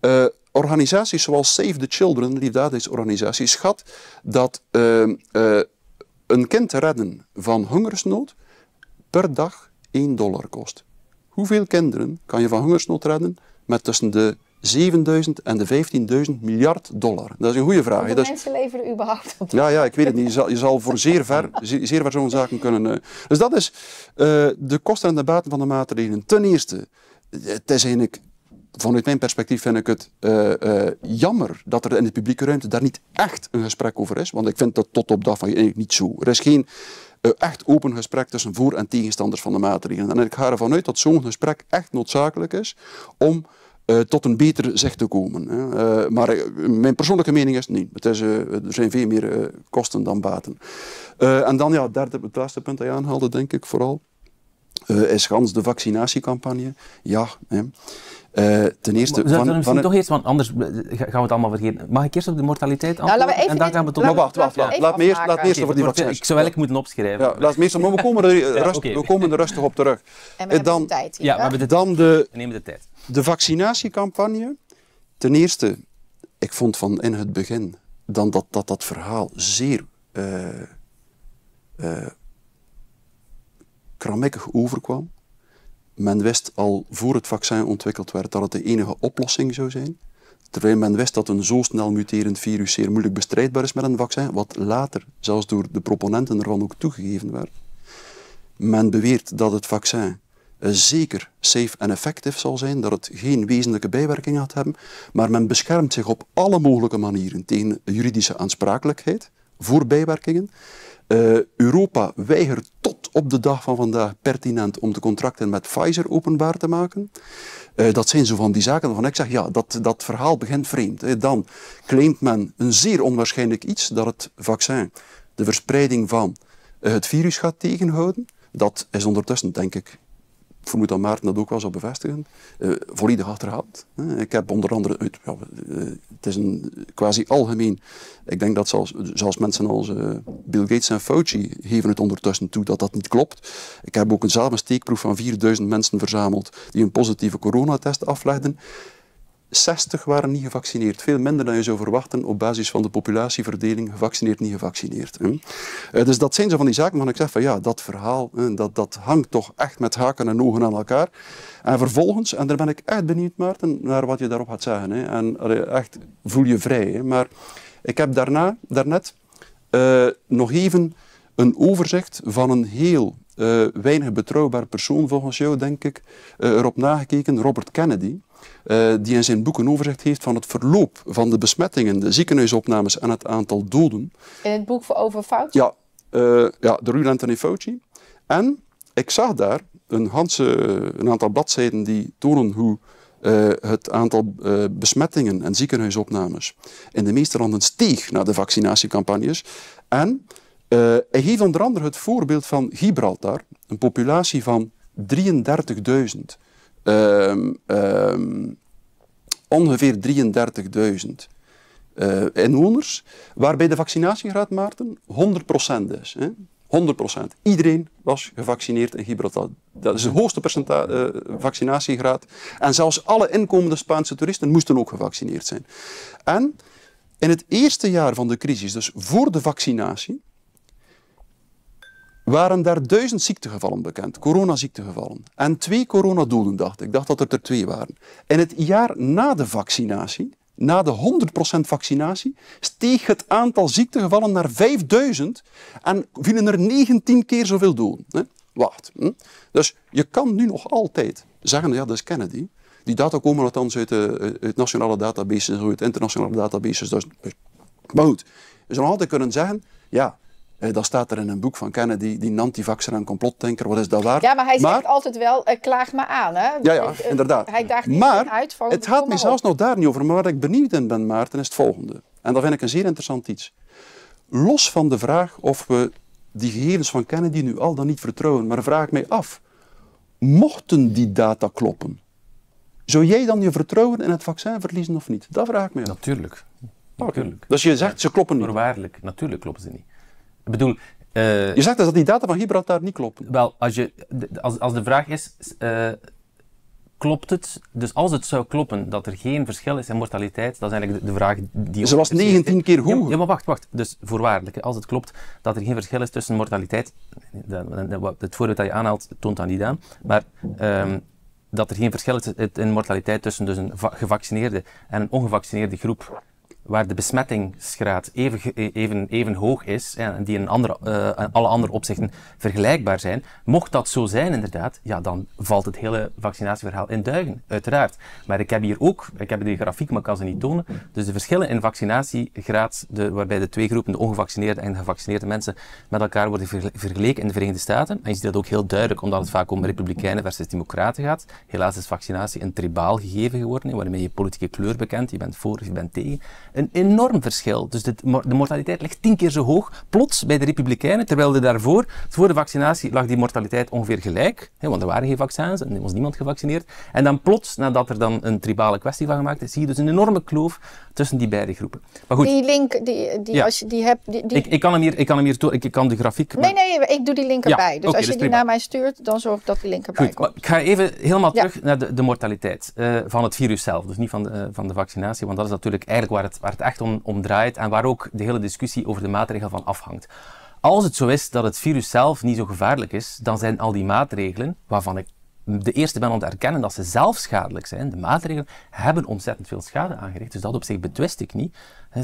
eh, organisaties zoals Save the Children, liefdadigheidsorganisatie, schat dat een kind redden van hongersnood per dag 1 dollar kost. Hoeveel kinderen kan je van hongersnood redden met tussen de 7000 en de 15.000 miljard dollar? Dat is een goede vraag. Hoeveel mensen leveren überhaupt op? Ja, ja, ik weet het niet. Je [LAUGHS] zal, je zal voor zeer ver, zeer ver zo'n zaken kunnen... Eh. Dus dat is eh, de kosten en de baten van de maatregelen. Ten eerste, het is vanuit mijn perspectief vind ik het eh, jammer dat er in de publieke ruimte daar niet echt een gesprek over is. Want ik vind dat tot op dag van eigenlijk niet zo. Er is geen echt open gesprek tussen voor- en tegenstanders van de maatregelen. En ik ga ervan uit dat zo'n gesprek echt noodzakelijk is om uh, tot een beter zeg te komen. Hè. Eh, maar eh, mijn persoonlijke mening is nee. Het is, er zijn veel meer kosten dan baten. en dan ja, derde, het laatste punt dat je aanhaalde, denk ik vooral. Uh, is gans de vaccinatiecampagne. Ja. Hè. Uh, ten eerste. Maar, van, van, van toch eerst, want anders gaan we het allemaal vergeten. Mag ik eerst op de mortaliteit nou, antwoorden? Nou, en dan gaan we tot. Maar wacht, wacht, wacht. Laat me eerst, laat me eerst over die vaccins. Ik zou eigenlijk moeten opschrijven. Ja, laat me eerst, maar we komen, er, [LAUGHS] ja, rustig, okay. we komen er rustig op terug. En we en dan, de tijd. Hier, ja, we dan de, nemen de tijd. De vaccinatiecampagne, ten eerste, ik vond van in het begin dan dat, dat, dat verhaal zeer uh, overkwam. Men wist al voor het vaccin ontwikkeld werd dat het de enige oplossing zou zijn. Terwijl men wist dat een zo snel muterend virus zeer moeilijk bestrijdbaar is met een vaccin, wat later zelfs door de proponenten ervan ook toegegeven werd. Men beweert dat het vaccin eh, zeker safe en effectief zal zijn, dat het geen wezenlijke bijwerkingen gaat hebben, maar men beschermt zich op alle mogelijke manieren tegen juridische aansprakelijkheid voor bijwerkingen. Eh, Europa weigert tot op de dag van vandaag pertinent om de contracten met Pfizer openbaar te maken. Eh, dat zijn zo van die zaken waarvan ik zeg, ja, dat, dat verhaal begint vreemd. Dan claimt men een zeer onwaarschijnlijk iets, dat het vaccin de verspreiding van het virus gaat tegenhouden. Dat is ondertussen, denk ik, vermoed dat Maarten dat ook wel zou bevestigen, eh, volledig achterhaald. ik heb onder andere, uit, ja, eh, het is een quasi algemeen, ik denk dat zelfs, zelfs mensen als eh, Bill Gates en Fauci geven het ondertussen toe dat dat niet klopt. Ik heb ook een, samensteekproef van 4000 mensen verzameld die een positieve coronatest aflegden. 60 waren niet gevaccineerd. Veel minder dan je zou verwachten op basis van de populatieverdeling gevaccineerd, niet gevaccineerd. Eh, dus dat zijn zo van die zaken waarvan ik zeg van ja, dat verhaal, dat, dat hangt toch echt met haken en ogen aan elkaar. En vervolgens, en daar ben ik echt benieuwd Maarten, naar wat je daarop gaat zeggen. En echt, voel je vrij. Maar ik heb daarna, daarnet eh, nog even een overzicht van een heel eh, weinig betrouwbaar persoon volgens jou, denk ik, erop nagekeken, Robert Kennedy. Eh, die in zijn boek een overzicht heeft van het verloop van de besmettingen, de ziekenhuisopnames en het aantal doden. In het boek over Fauci? Ja, eh, ja de Rue Anthony Fauci. En ik zag daar een, een aantal bladzijden die tonen hoe eh, het aantal besmettingen en ziekenhuisopnames in de meeste landen steeg na de vaccinatiecampagnes. En hij geeft onder andere het voorbeeld van Gibraltar, een populatie van 33.000. Ehm, ehm, ongeveer 33.000 eh, inwoners, waarbij de vaccinatiegraad, Maarten, 100% is. Hè? 100%. Iedereen was gevaccineerd in Gibraltar. Dat is de hoogste uh, vaccinatiegraad. En zelfs alle inkomende Spaanse toeristen moesten ook gevaccineerd zijn. En in het eerste jaar van de crisis, dus voor de vaccinatie, waren daar duizend ziektegevallen bekend, coronaziektegevallen. En twee coronadoelen dacht ik. Ik dacht dat er er twee waren. In het jaar na de vaccinatie, na de 100% vaccinatie, steeg het aantal ziektegevallen naar 5000 en vielen er 19 keer zoveel doen. Hè? Wacht. Hm? Dus je kan nu nog altijd zeggen, ja, dat is Kennedy. Die data komen althans uit, de, eh, uit nationale databases, uit internationale databases. Dus, dus, maar goed, je zou nog altijd kunnen zeggen, ja, eh, dat staat er in een boek van Kennedy, die antivaxer en complotdenker, wat is dat waar? Ja, maar hij zegt altijd wel, klaagt eh, klaag me aan. Hè? Ja, ja, eh, eh, inderdaad. Hij daagt niet maar uit van... het gaat me zelfs nog daar niet over, maar waar ik benieuwd in ben, Maarten, is het volgende. En dat vind ik een zeer interessant iets. Los van de vraag of we die gegevens van Kennedy nu al dan niet vertrouwen, maar vraag mij af, mochten die data kloppen, zou jij dan je vertrouwen in het vaccin verliezen of niet? Dat vraag ik me af. Natuurlijk. Natuurlijk. Dus je zegt, ze kloppen niet. Voorwaardelijk, natuurlijk kloppen ze niet. Ik bedoel, eh, je zegt dus dat die data van Gibraltar niet klopt. Wel, als, je, als, als de vraag is, eh, klopt het? Dus als het zou kloppen dat er geen verschil is in mortaliteit, dat is eigenlijk de, vraag die... Ze was 19 keer hoger. Ja, maar wacht, wacht. Dus voorwaardelijk, als het klopt dat er geen verschil is tussen mortaliteit, het voorbeeld dat je aanhaalt toont dat niet aan, maar ehm, dat er geen verschil is in mortaliteit tussen dus een gevaccineerde en een ongevaccineerde groep waar de besmettingsgraad even, e- even, even hoog is en die in andere, eh, alle andere opzichten vergelijkbaar zijn, mocht dat zo zijn inderdaad, ja, dan valt het hele vaccinatieverhaal in duigen, uiteraard. Maar ik heb hier ook, ik heb die grafiek, maar ik kan ze niet tonen, dus de verschillen in vaccinatiegraad, de, waarbij de twee groepen, de ongevaccineerde en gevaccineerde mensen, met elkaar worden vergeleken in de Verenigde Staten. En je ziet dat ook heel duidelijk, omdat het vaak om republikeinen versus democraten gaat. Helaas is vaccinatie een tribaal gegeven geworden, waarmee je politieke kleur bekent, je bent voor of je bent tegen een enorm verschil. Dus de mortaliteit ligt tien keer zo hoog, plots bij de Republikeinen, terwijl de daarvoor, voor de vaccinatie, lag die mortaliteit ongeveer gelijk. Hè, want er waren geen vaccins en er was niemand gevaccineerd. En dan plots, nadat er dan een tribale kwestie van gemaakt is, zie je dus een enorme kloof tussen die beide groepen. Maar goed, die link, die, die als je die hebt... Die, Ik, ik, kan hem hier, ik kan hem hier toe, ik, kan de grafiek... Nee, nee, ik doe die link erbij. dus als je die naar mij stuurt, dan zorg ik dat die link erbij komt. ik ga even helemaal terug naar de, de mortaliteit eh, van het virus zelf. Dus niet van de, eh, van de vaccinatie, want dat is natuurlijk eigenlijk waar het, waar het echt om, om draait en waar ook de hele discussie over de maatregelen van afhangt. Als het zo is dat het virus zelf niet zo gevaarlijk is, dan zijn al die maatregelen, waarvan ik de eerste ben om te erkennen dat ze zelf schadelijk zijn. De maatregelen hebben ontzettend veel schade aangericht. Dus dat op zich betwist ik niet.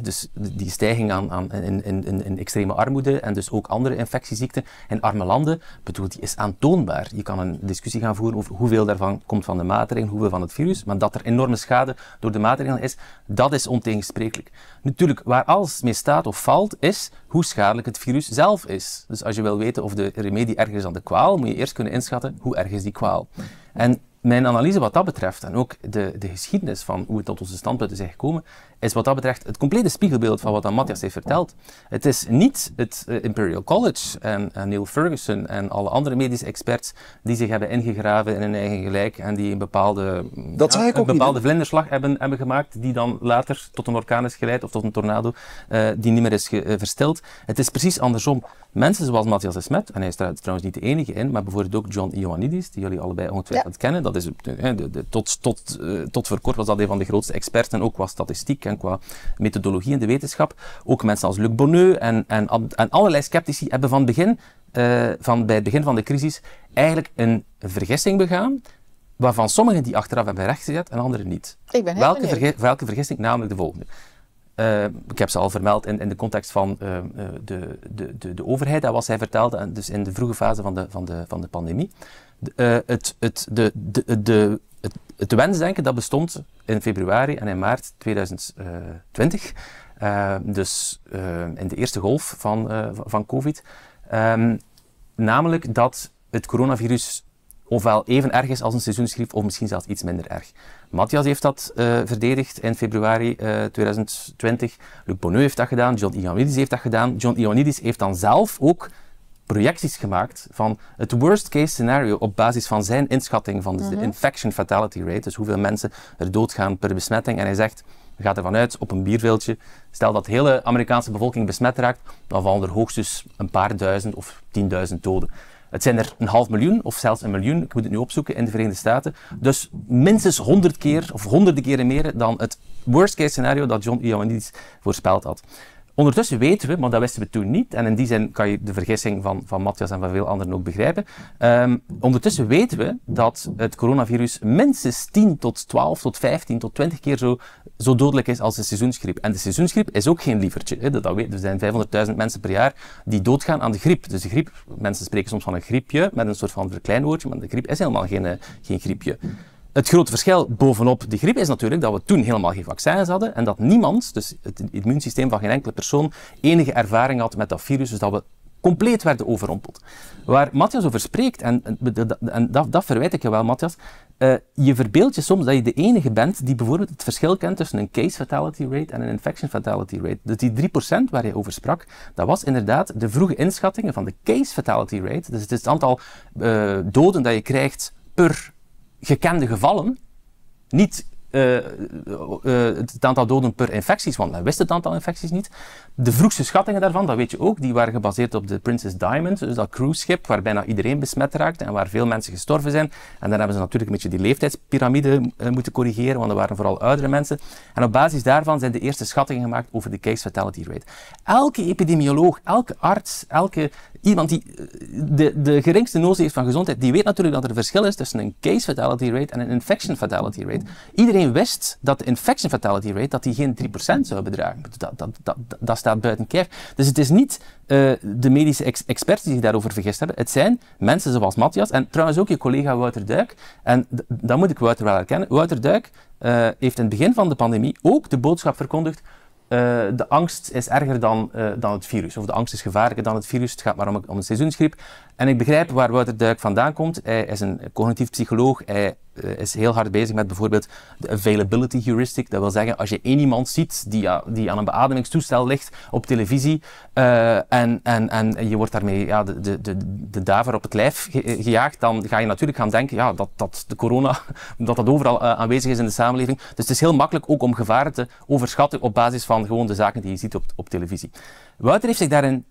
Dus die stijging aan, aan in, in, in, extreme armoede en dus ook andere infectieziekten in arme landen, bedoel, die is aantoonbaar. Je kan een discussie gaan voeren over hoeveel daarvan komt van de maatregelen, hoeveel van het virus, maar dat er enorme schade door de maatregelen is, dat is ontegensprekelijk. Natuurlijk, waar alles mee staat of valt, is hoe schadelijk het virus zelf is. Dus als je wil weten of de remedie erger is dan de kwaal, moet je eerst kunnen inschatten hoe erg is die kwaal. And mijn analyse wat dat betreft, en ook de, de geschiedenis van hoe het tot onze standpunten is gekomen, is wat dat betreft het complete spiegelbeeld van wat dan Matthias heeft verteld. Het is niet het eh, Imperial College en, Neil Ferguson en alle andere medische experts die zich hebben ingegraven in hun eigen gelijk en die een bepaalde, dat een bepaalde niet, vlinderslag hebben, hebben gemaakt, die dan later tot een orkaan is geleid of tot een tornado eh, die niet meer is ge, eh, verstild. Het is precies andersom. Mensen zoals Matthias Smet, en hij is daar trouwens niet de enige in, maar bijvoorbeeld ook John Ioannidis, die jullie allebei ongetwijfeld kennen, dat dus, de, tot, tot, eh, tot voor kort was dat een van de grootste experten, ook qua statistiek en qua methodologie in de wetenschap. Ook mensen als Luc Bonneu en, en, en allerlei sceptici hebben van, begin, eh, van bij het begin van de crisis eigenlijk een vergissing begaan waarvan sommigen die achteraf hebben rechtgezet en anderen niet. Ik ben welke, welke vergissing? Namelijk de volgende. Eh, ik heb ze al vermeld in, in de context van de, de, de, de, overheid, dat was hij vertelde, dus in de vroege fase van de, van de, van de pandemie. Eh, het, het, de, de, de, het, het wensdenken dat bestond in februari en in maart 2020. Eh, dus eh, in de eerste golf van, van COVID. Ehm, namelijk dat het coronavirus ofwel even erg is als een seizoensgriep of misschien zelfs iets minder erg. Matthias heeft dat verdedigd in februari 2020. Luc Bonneu heeft dat gedaan. John Ioannidis heeft dat gedaan. John Ioannidis heeft dan zelf ook projecties gemaakt van het worst case scenario op basis van zijn inschatting van de mhm. infection fatality rate, dus hoeveel mensen er doodgaan per besmetting. En hij zegt, we gaan ervan uit op een bierveeltje, stel dat de hele Amerikaanse bevolking besmet raakt, dan vallen er hoogstens een paar duizend of tienduizend doden. Het zijn er een half miljoen of zelfs een miljoen, ik moet het nu opzoeken, in de Verenigde Staten. Dus minstens honderd keer of honderden keren meer dan het worst case scenario dat John Ioannidis e. voorspeld had. Ondertussen weten we, maar dat wisten we toen niet, en in die zin kan je de vergissing van, van Matthias en van veel anderen ook begrijpen. Ehm, ondertussen weten we dat het coronavirus minstens 10 tot 12 tot 15 tot 20 keer zo, zo dodelijk is als de seizoensgriep. En de seizoensgriep is ook geen lievertje. Hè? Dat, dat weet, er zijn 500.000 mensen per jaar die doodgaan aan de griep. Dus de griep, mensen spreken soms van een griepje met een soort van verkleinwoordje, maar de griep is helemaal geen, eh, geen griepje. Het grote verschil bovenop de griep is natuurlijk dat we toen helemaal geen vaccins hadden en dat niemand, dus het immuunsysteem van geen enkele persoon, enige ervaring had met dat virus, dus dat we compleet werden overrompeld. Waar Matthias over spreekt, en, en dat, dat, verwijt ik je wel, Matthias, eh, je verbeeld je soms dat je de enige bent die bijvoorbeeld het verschil kent tussen een case fatality rate en een infection fatality rate. Dus die 3% waar je over sprak, dat was inderdaad de vroege inschattingen van de case fatality rate. Dus het is het aantal eh, doden dat je krijgt per gekende gevallen niet eh, eh, het aantal doden per infecties, want men wist het aantal infecties niet. De vroegste schattingen daarvan, dat weet je ook, die waren gebaseerd op de Princess Diamond, dus dat cruiseschip waar bijna iedereen besmet raakte en waar veel mensen gestorven zijn. En dan hebben ze natuurlijk een beetje die leeftijdspyramide eh, moeten corrigeren, want dat waren vooral oudere mensen. En op basis daarvan zijn de eerste schattingen gemaakt over de case fatality rate. Elke epidemioloog, elke arts, elke iemand die de, de geringste notie heeft van gezondheid, die weet natuurlijk dat er verschil is tussen een case fatality rate en een infection fatality rate. Iedereen iedereen wist dat de infection fatality rate dat die geen 3% zou bedragen. Dat, dat, dat, dat staat buiten kijf. Dus het is niet eh, de medische experts die zich daarover vergist hebben. Het zijn mensen zoals Matthias en trouwens ook je collega Wouter Duik. En dat moet ik Wouter wel erkennen. Wouter Duik eh, heeft in het begin van de pandemie ook de boodschap verkondigd. Eh, de angst is erger dan, dan het virus. Of de angst is gevaarlijker dan het virus. Het gaat maar om, om een seizoensgriep. En ik begrijp waar Wouter Duik vandaan komt. Hij is een cognitief psycholoog. Hij eh, is heel hard bezig met bijvoorbeeld de availability heuristic. Dat wil zeggen, als je één iemand ziet die, die aan een beademingstoestel ligt op televisie eh, en, en, en je wordt daarmee ja, de, de, de, daver op het lijf eh, gejaagd, dan ga je natuurlijk gaan denken ja, dat, dat de corona [LAUGHS] dat dat overal aanwezig is in de samenleving. Dus het is heel makkelijk ook om gevaren te overschatten op basis van gewoon de zaken die je ziet op, op televisie. Wouter heeft zich daarin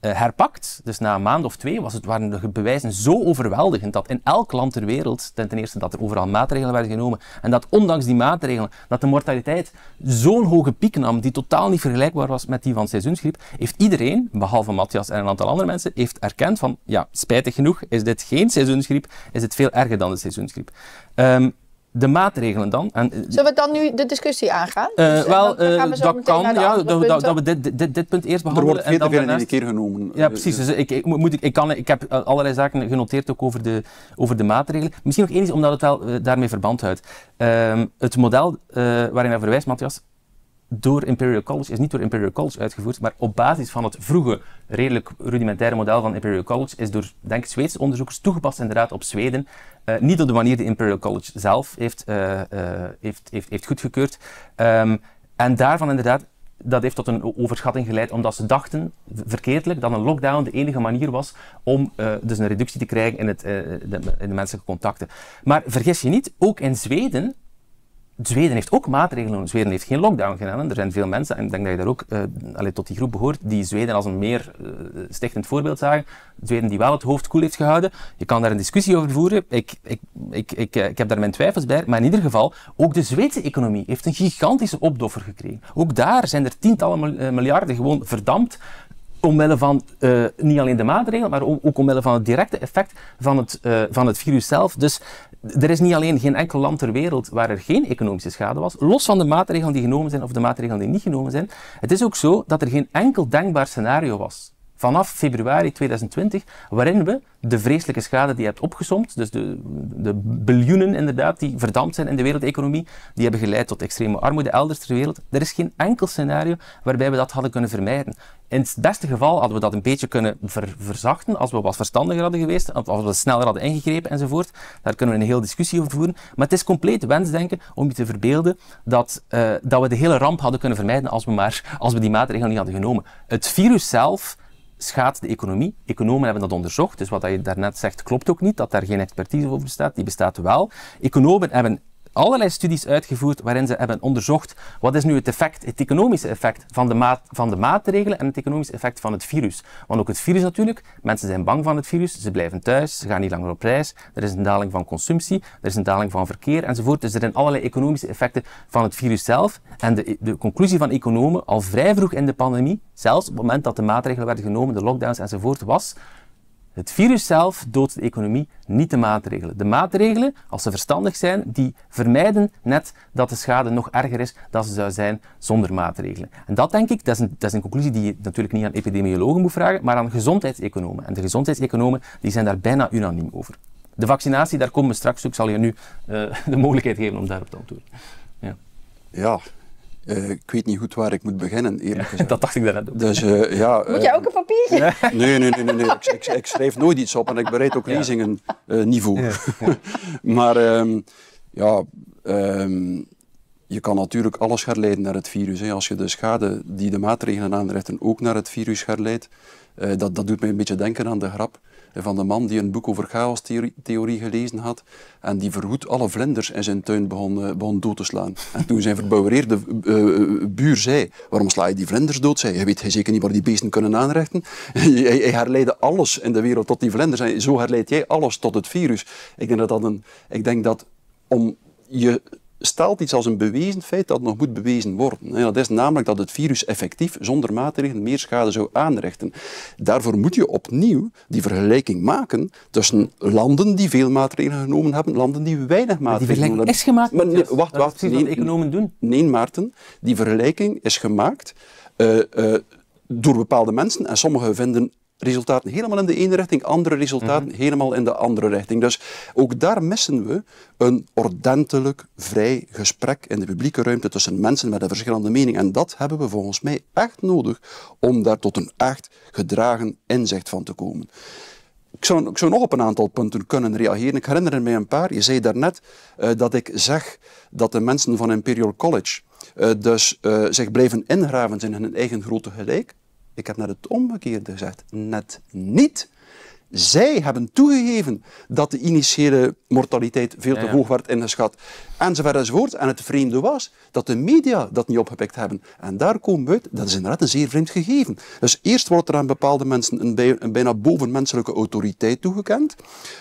eh, herpakt. Dus na een maand of twee was het, waren de bewijzen zo overweldigend dat in elk land ter wereld, ten, ten eerste dat er overal maatregelen werden genomen, en dat ondanks die maatregelen, dat de mortaliteit zo'n hoge piek nam, die totaal niet vergelijkbaar was met die van seizoensgriep, heeft iedereen, behalve Matthias en een aantal andere mensen, heeft erkend van, ja, spijtig genoeg is dit geen seizoensgriep, is het veel erger dan de seizoensgriep. Ehm, de maatregelen dan. Eh, Zullen we dan nu de discussie aangaan? Eh, dus, eh, wel, dat kan. Ja, dat, dat, we dit, dit, dit, punt eerst behandelen. Er wordt veel en dan keer genomen. Ja, precies. Dus ik, ik, moet, ik, kan, ik heb allerlei zaken genoteerd ook over de, over de maatregelen. Misschien nog één iets, omdat het wel daarmee verband houdt. Ehm, het model waarin hij verwijst, Matthias, door Imperial College, is niet door Imperial College uitgevoerd, maar op basis van het vroege, redelijk rudimentaire model van Imperial College, is door, denk ik, Zweedse onderzoekers toegepast inderdaad op Zweden. Eh, niet op de manier die Imperial College zelf heeft, eh, eh, heeft, heeft, heeft goedgekeurd. Um, en daarvan inderdaad, dat heeft tot een overschatting geleid, omdat ze dachten, verkeerdelijk, dat een lockdown de enige manier was om dus een reductie te krijgen in, het, de, in de menselijke contacten. Maar vergis je niet, ook in Zweden Zweden heeft ook maatregelen. Zweden heeft geen lockdown gedaan. Er zijn veel mensen, en ik denk dat je daar ook uh, tot die groep behoort, die Zweden als een meer eh, stichtend voorbeeld zagen. Zweden die wel het hoofd koel heeft gehouden. Je kan daar een discussie over voeren. Ik, ik, ik, ik, eh, ik heb daar mijn twijfels bij. Maar in ieder geval, ook de Zweedse economie heeft een gigantische opdoffer gekregen. Ook daar zijn er tientallen miljarden gewoon verdampt omwille van niet alleen de maatregelen, maar ook, omwille van het directe effect van het, van het virus zelf. Dus er is niet alleen geen enkel land ter wereld waar er geen economische schade was, los van de maatregelen die genomen zijn of de maatregelen die niet genomen zijn. Het is ook zo dat er geen enkel denkbaar scenario was vanaf februari 2020, waarin we de vreselijke schade die je hebt opgesomd, dus de, de biljoenen inderdaad die verdampt zijn in de wereldeconomie, die hebben geleid tot extreme armoede elders ter wereld. Er is geen enkel scenario waarbij we dat hadden kunnen vermijden. In het beste geval hadden we dat een beetje kunnen verzachten als we wat verstandiger hadden geweest, als we sneller hadden ingegrepen enzovoort. Daar kunnen we een hele discussie over voeren. Maar het is compleet wensdenken om je te verbeelden dat, eh, dat we de hele ramp hadden kunnen vermijden als we, maar, als we die maatregelen niet hadden genomen. Het virus zelf schaadt de economie. Economen hebben dat onderzocht, dus wat je daarnet zegt klopt ook niet, dat daar geen expertise over bestaat. Die bestaat wel. Economen hebben allerlei studies uitgevoerd waarin ze hebben onderzocht wat is nu het effect, het economische effect van de, maat, van de maatregelen en het economische effect van het virus. Want ook het virus natuurlijk, mensen zijn bang van het virus, ze blijven thuis, ze gaan niet langer op reis, er is een daling van consumptie, er is een daling van verkeer enzovoort. Dus er zijn allerlei economische effecten van het virus zelf. En de, de conclusie van economen al vrij vroeg in de pandemie, zelfs op het moment dat de maatregelen werden genomen, de lockdowns enzovoort, was het virus zelf doodt de economie, niet de maatregelen. De maatregelen, als ze verstandig zijn, die vermijden net dat de schade nog erger is dan ze zou zijn zonder maatregelen. En dat denk ik, dat is, een, dat is een conclusie die je natuurlijk niet aan epidemiologen moet vragen, maar aan gezondheidseconomen. En de gezondheidseconomen die zijn daar bijna unaniem over. De vaccinatie, daar komen we straks Ik zal je nu eh, [LAUGHS] de mogelijkheid geven om daarop te antwoorden. Ja. ja, eh, ik weet niet goed waar ik moet beginnen, eerlijk [LAUGHS] gezegd. dat dacht ik daarnet ook. Dus, eh, ja, moet je eh, ook een papiertje? [LAUGHS] nee, nee, nee. nee, Ik, schrijf nooit iets op en ik bereid ook lezingen niet voor. [LAUGHS] maar ehm, ja... Ehm, je kan natuurlijk alles herleiden naar het virus. Hè. Als je de schade die de maatregelen aanrichten ook naar het virus herleidt, uh, dat, dat doet mij een beetje denken aan de grap van de man die een boek over chaostheorie gelezen had en die verhoed alle vlinders in zijn tuin begon, eh, dood te slaan. En toen zijn verbouwereerde eh, eh, buur zei, waarom sla je die vlinders dood? Zei, je weet hij zeker niet waar die beesten kunnen aanrechten. [LAUGHS] hij, herleidde alles in de wereld tot die vlinders en zo herleid jij alles tot het virus. Ik denk dat, dat, een, ik denk dat om je stelt iets als een bewezen feit dat nog moet bewezen worden. En dat is namelijk dat het virus effectief zonder maatregelen meer schade zou aanrichten. Daarvoor moet je opnieuw die vergelijking maken tussen landen die veel maatregelen genomen hebben, landen die weinig maatregelen hebben. Die vergelijking is gemaakt? Maar nee, wacht, wacht. Nee, economen doen. Nee, Maarten. Die vergelijking is gemaakt eh, eh, door bepaalde mensen en sommigen vinden resultaten helemaal in de ene richting, andere resultaten mhm. helemaal in de andere richting. Dus ook daar missen we een ordentelijk, vrij gesprek in de publieke ruimte tussen mensen met een verschillende mening. En dat hebben we volgens mij echt nodig om daar tot een echt gedragen inzicht van te komen. Ik zou, ik zou, nog op een aantal punten kunnen reageren. Ik herinner mij een paar. Je zei daarnet uh, dat ik zeg dat de mensen van Imperial College eh, dus eh, zich blijven ingraven in hun eigen grote gelijk. Ik heb net het omgekeerde gezegd. Net niet. Zij hebben toegegeven dat de initiële mortaliteit veel te hoog werd ingeschat. Enzovoort enzovoort. En het vreemde was dat de media dat niet opgepikt hebben. En daar komen we uit, dat is inderdaad een zeer vreemd gegeven. Dus eerst wordt er aan bepaalde mensen een, bijna bovenmenselijke autoriteit toegekend.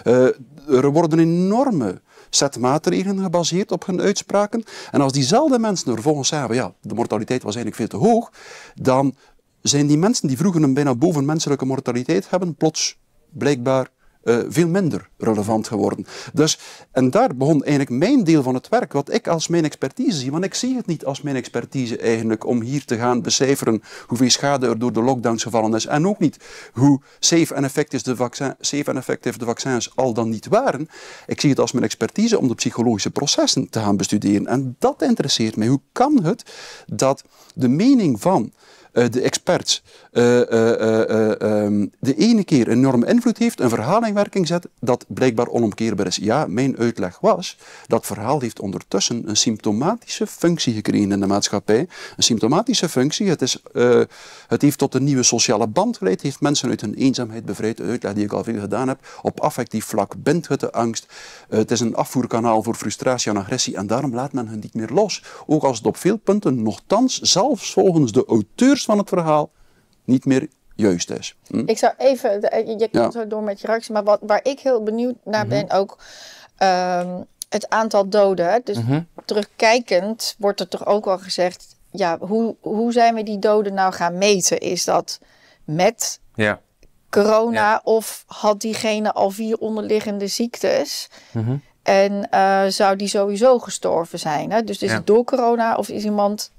Eh, er worden enorme set maatregelen gebaseerd op hun uitspraken. En als diezelfde mensen vervolgens zeggen, ja, de mortaliteit was eigenlijk veel te hoog, dan zijn die mensen die vroeger een bijna bovenmenselijke mortaliteit hebben, plots blijkbaar eh, veel minder relevant geworden. Dus, en daar begon eigenlijk mijn deel van het werk, wat ik als mijn expertise zie. Want ik zie het niet als mijn expertise eigenlijk om hier te gaan becijferen hoeveel schade er door de lockdowns gevallen is. En ook niet hoe safe en effective de, vaccin, safe en effective de vaccins al dan niet waren. Ik zie het als mijn expertise om de psychologische processen te gaan bestuderen. En dat interesseert mij. Hoe kan het dat de mening van eh, de experts, eh, eh, ehm, de ene keer enorm enorme invloed heeft, een verhaal in werking zet, dat blijkbaar onomkeerbaar is. Ja, mijn uitleg was, dat verhaal heeft ondertussen een symptomatische functie gekregen in de maatschappij. Een symptomatische functie, het, is, het heeft tot een nieuwe sociale band geleid, heeft mensen uit hun eenzaamheid bevrijd, de uitleg die ik al veel gedaan heb, op affectief vlak bindt het de angst. het is een afvoerkanaal voor frustratie en agressie en daarom laat men hen niet meer los. Ook als het op veel punten nogthans, zelfs volgens de auteurs van het verhaal niet meer juist is. Hm? Ik zou even, je kan zo door met je reactie, maar wat, waar ik heel benieuwd naar mhm. ben ook. Ehm, het aantal doden. Dus mhm. terugkijkend wordt er toch ook wel gezegd: ja, hoe, hoe zijn we die doden nou gaan meten? Is dat met ja. corona of had diegene al vier onderliggende ziektes? Mhm. En eh, zou die sowieso gestorven zijn? Hè? Dus is het door corona of is iemand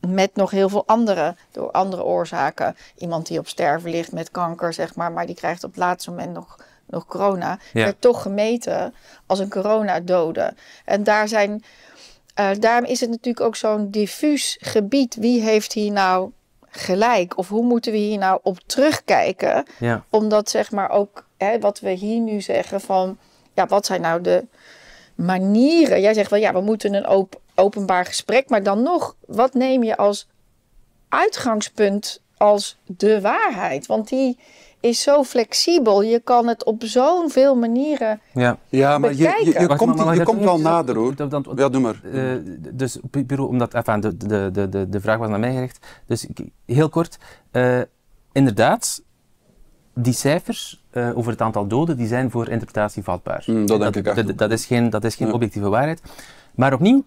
met nog heel veel andere, door andere oorzaken. Iemand die op sterven ligt met kanker, zeg maar, maar die krijgt op het laatste moment nog, nog corona. Ja. Werd toch gemeten als een coronadode. En daar zijn, eh, daarom is het natuurlijk ook zo'n diffuus gebied. Wie heeft hier nou gelijk? Of hoe moeten we hier nou op terugkijken? Omdat zeg maar ook hè, wat we hier nu zeggen van, ja, wat zijn nou de manieren? Jij zegt wel, ja, we moeten een open openbaar gesprek. Maar dan nog, wat neem je als uitgangspunt als de waarheid? Want die is zo flexibel. Je kan het op zo'n veel manieren ja. ja, maar je, je, komt, je komt wel nader hoor. ja, doe maar. Eh, dus bureau, omdat enfin, de, de, de, de vraag was naar mij gericht. Dus heel kort. Eh, inderdaad, die cijfers eh, over het aantal doden die zijn voor interpretatie vatbaar. Mm, dat denk dat, ik echt. Dat, is geen, dat is geen objectieve waarheid. Maar opnieuw,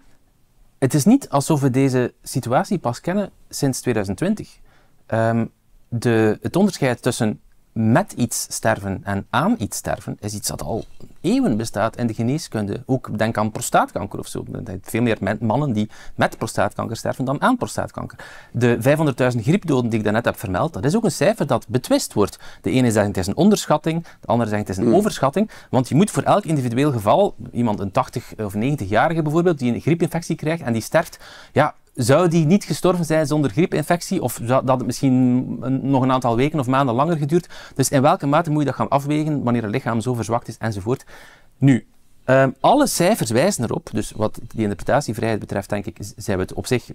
het is niet alsof we deze situatie pas kennen sinds 2020. Ehm, de, het onderscheid tussen met iets sterven en aan iets sterven is iets dat al eeuwen bestaat in de geneeskunde. Ook denk aan prostaatkanker of zo. Veel meer mannen die met prostaatkanker sterven dan aan prostaatkanker. De 500.000 griepdoden die ik daarnet heb vermeld, dat is ook een cijfer dat betwist wordt. De ene zegt het is een onderschatting, de andere zegt het is een hmm. overschatting. Want je moet voor elk individueel geval, iemand een 80 of 90-jarige bijvoorbeeld, die een griepinfectie krijgt en die sterft, ja, zou die niet gestorven zijn zonder griepinfectie? Of dat het misschien nog een aantal weken of maanden langer geduurd? Dus in welke mate moet je dat gaan afwegen wanneer het lichaam zo verzwakt is enzovoort? Nu, Ehm, alle cijfers wijzen erop, dus wat die interpretatievrijheid betreft, denk ik, zijn we het op zich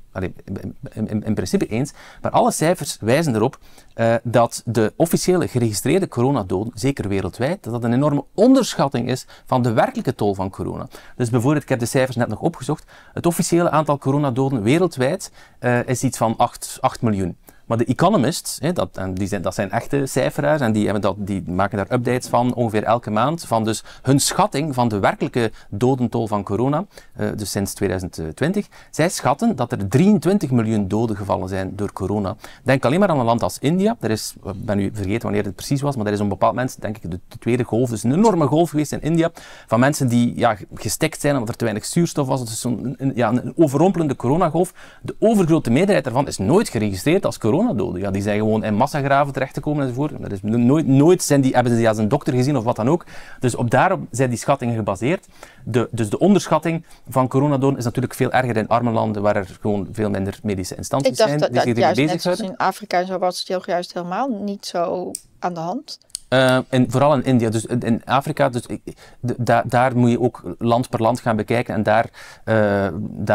in, principe eens. Maar alle cijfers wijzen erop eh, dat de officiële geregistreerde coronadoden, zeker wereldwijd, dat dat een enorme onderschatting is van de werkelijke tol van corona. Dus bijvoorbeeld, ik heb de cijfers net nog opgezocht, het officiële aantal coronadoden wereldwijd eh, is iets van 8, 8 miljoen. Maar de Economists, hè, dat, en die zijn, dat zijn echte cijferaars en die, hebben dat, die maken daar updates van ongeveer elke maand. Van dus hun schatting van de werkelijke dodentol van corona, eh, dus sinds 2020. Zij schatten dat er 23 miljoen doden gevallen zijn door corona. Denk alleen maar aan een land als India. Er is, ik ben u vergeten wanneer het precies was, maar er is op een bepaald moment, denk ik, de, tweede golf. Dus een enorme golf geweest in India. Van mensen die ja, gestikt zijn omdat er te weinig zuurstof was. Dus zo'n ja, een overrompelende coronagolf. De overgrote meerderheid daarvan is nooit geregistreerd als coronadoden. Ja, die zijn gewoon in massagraven terechtgekomen enzovoort. Dat is nooit, nooit zijn die, hebben ze als een dokter gezien of wat dan ook. Dus op daarop zijn die schattingen gebaseerd. De, dus de onderschatting van coronadoden is natuurlijk veel erger in arme landen waar er gewoon veel minder medische instanties zijn. Ik dacht zijn, dat, die dat net in Afrika en zo was het juist helemaal niet zo aan de hand. Ehm, en vooral in India, dus in Afrika, dus daar moet je ook land per land gaan bekijken. En daar, eh,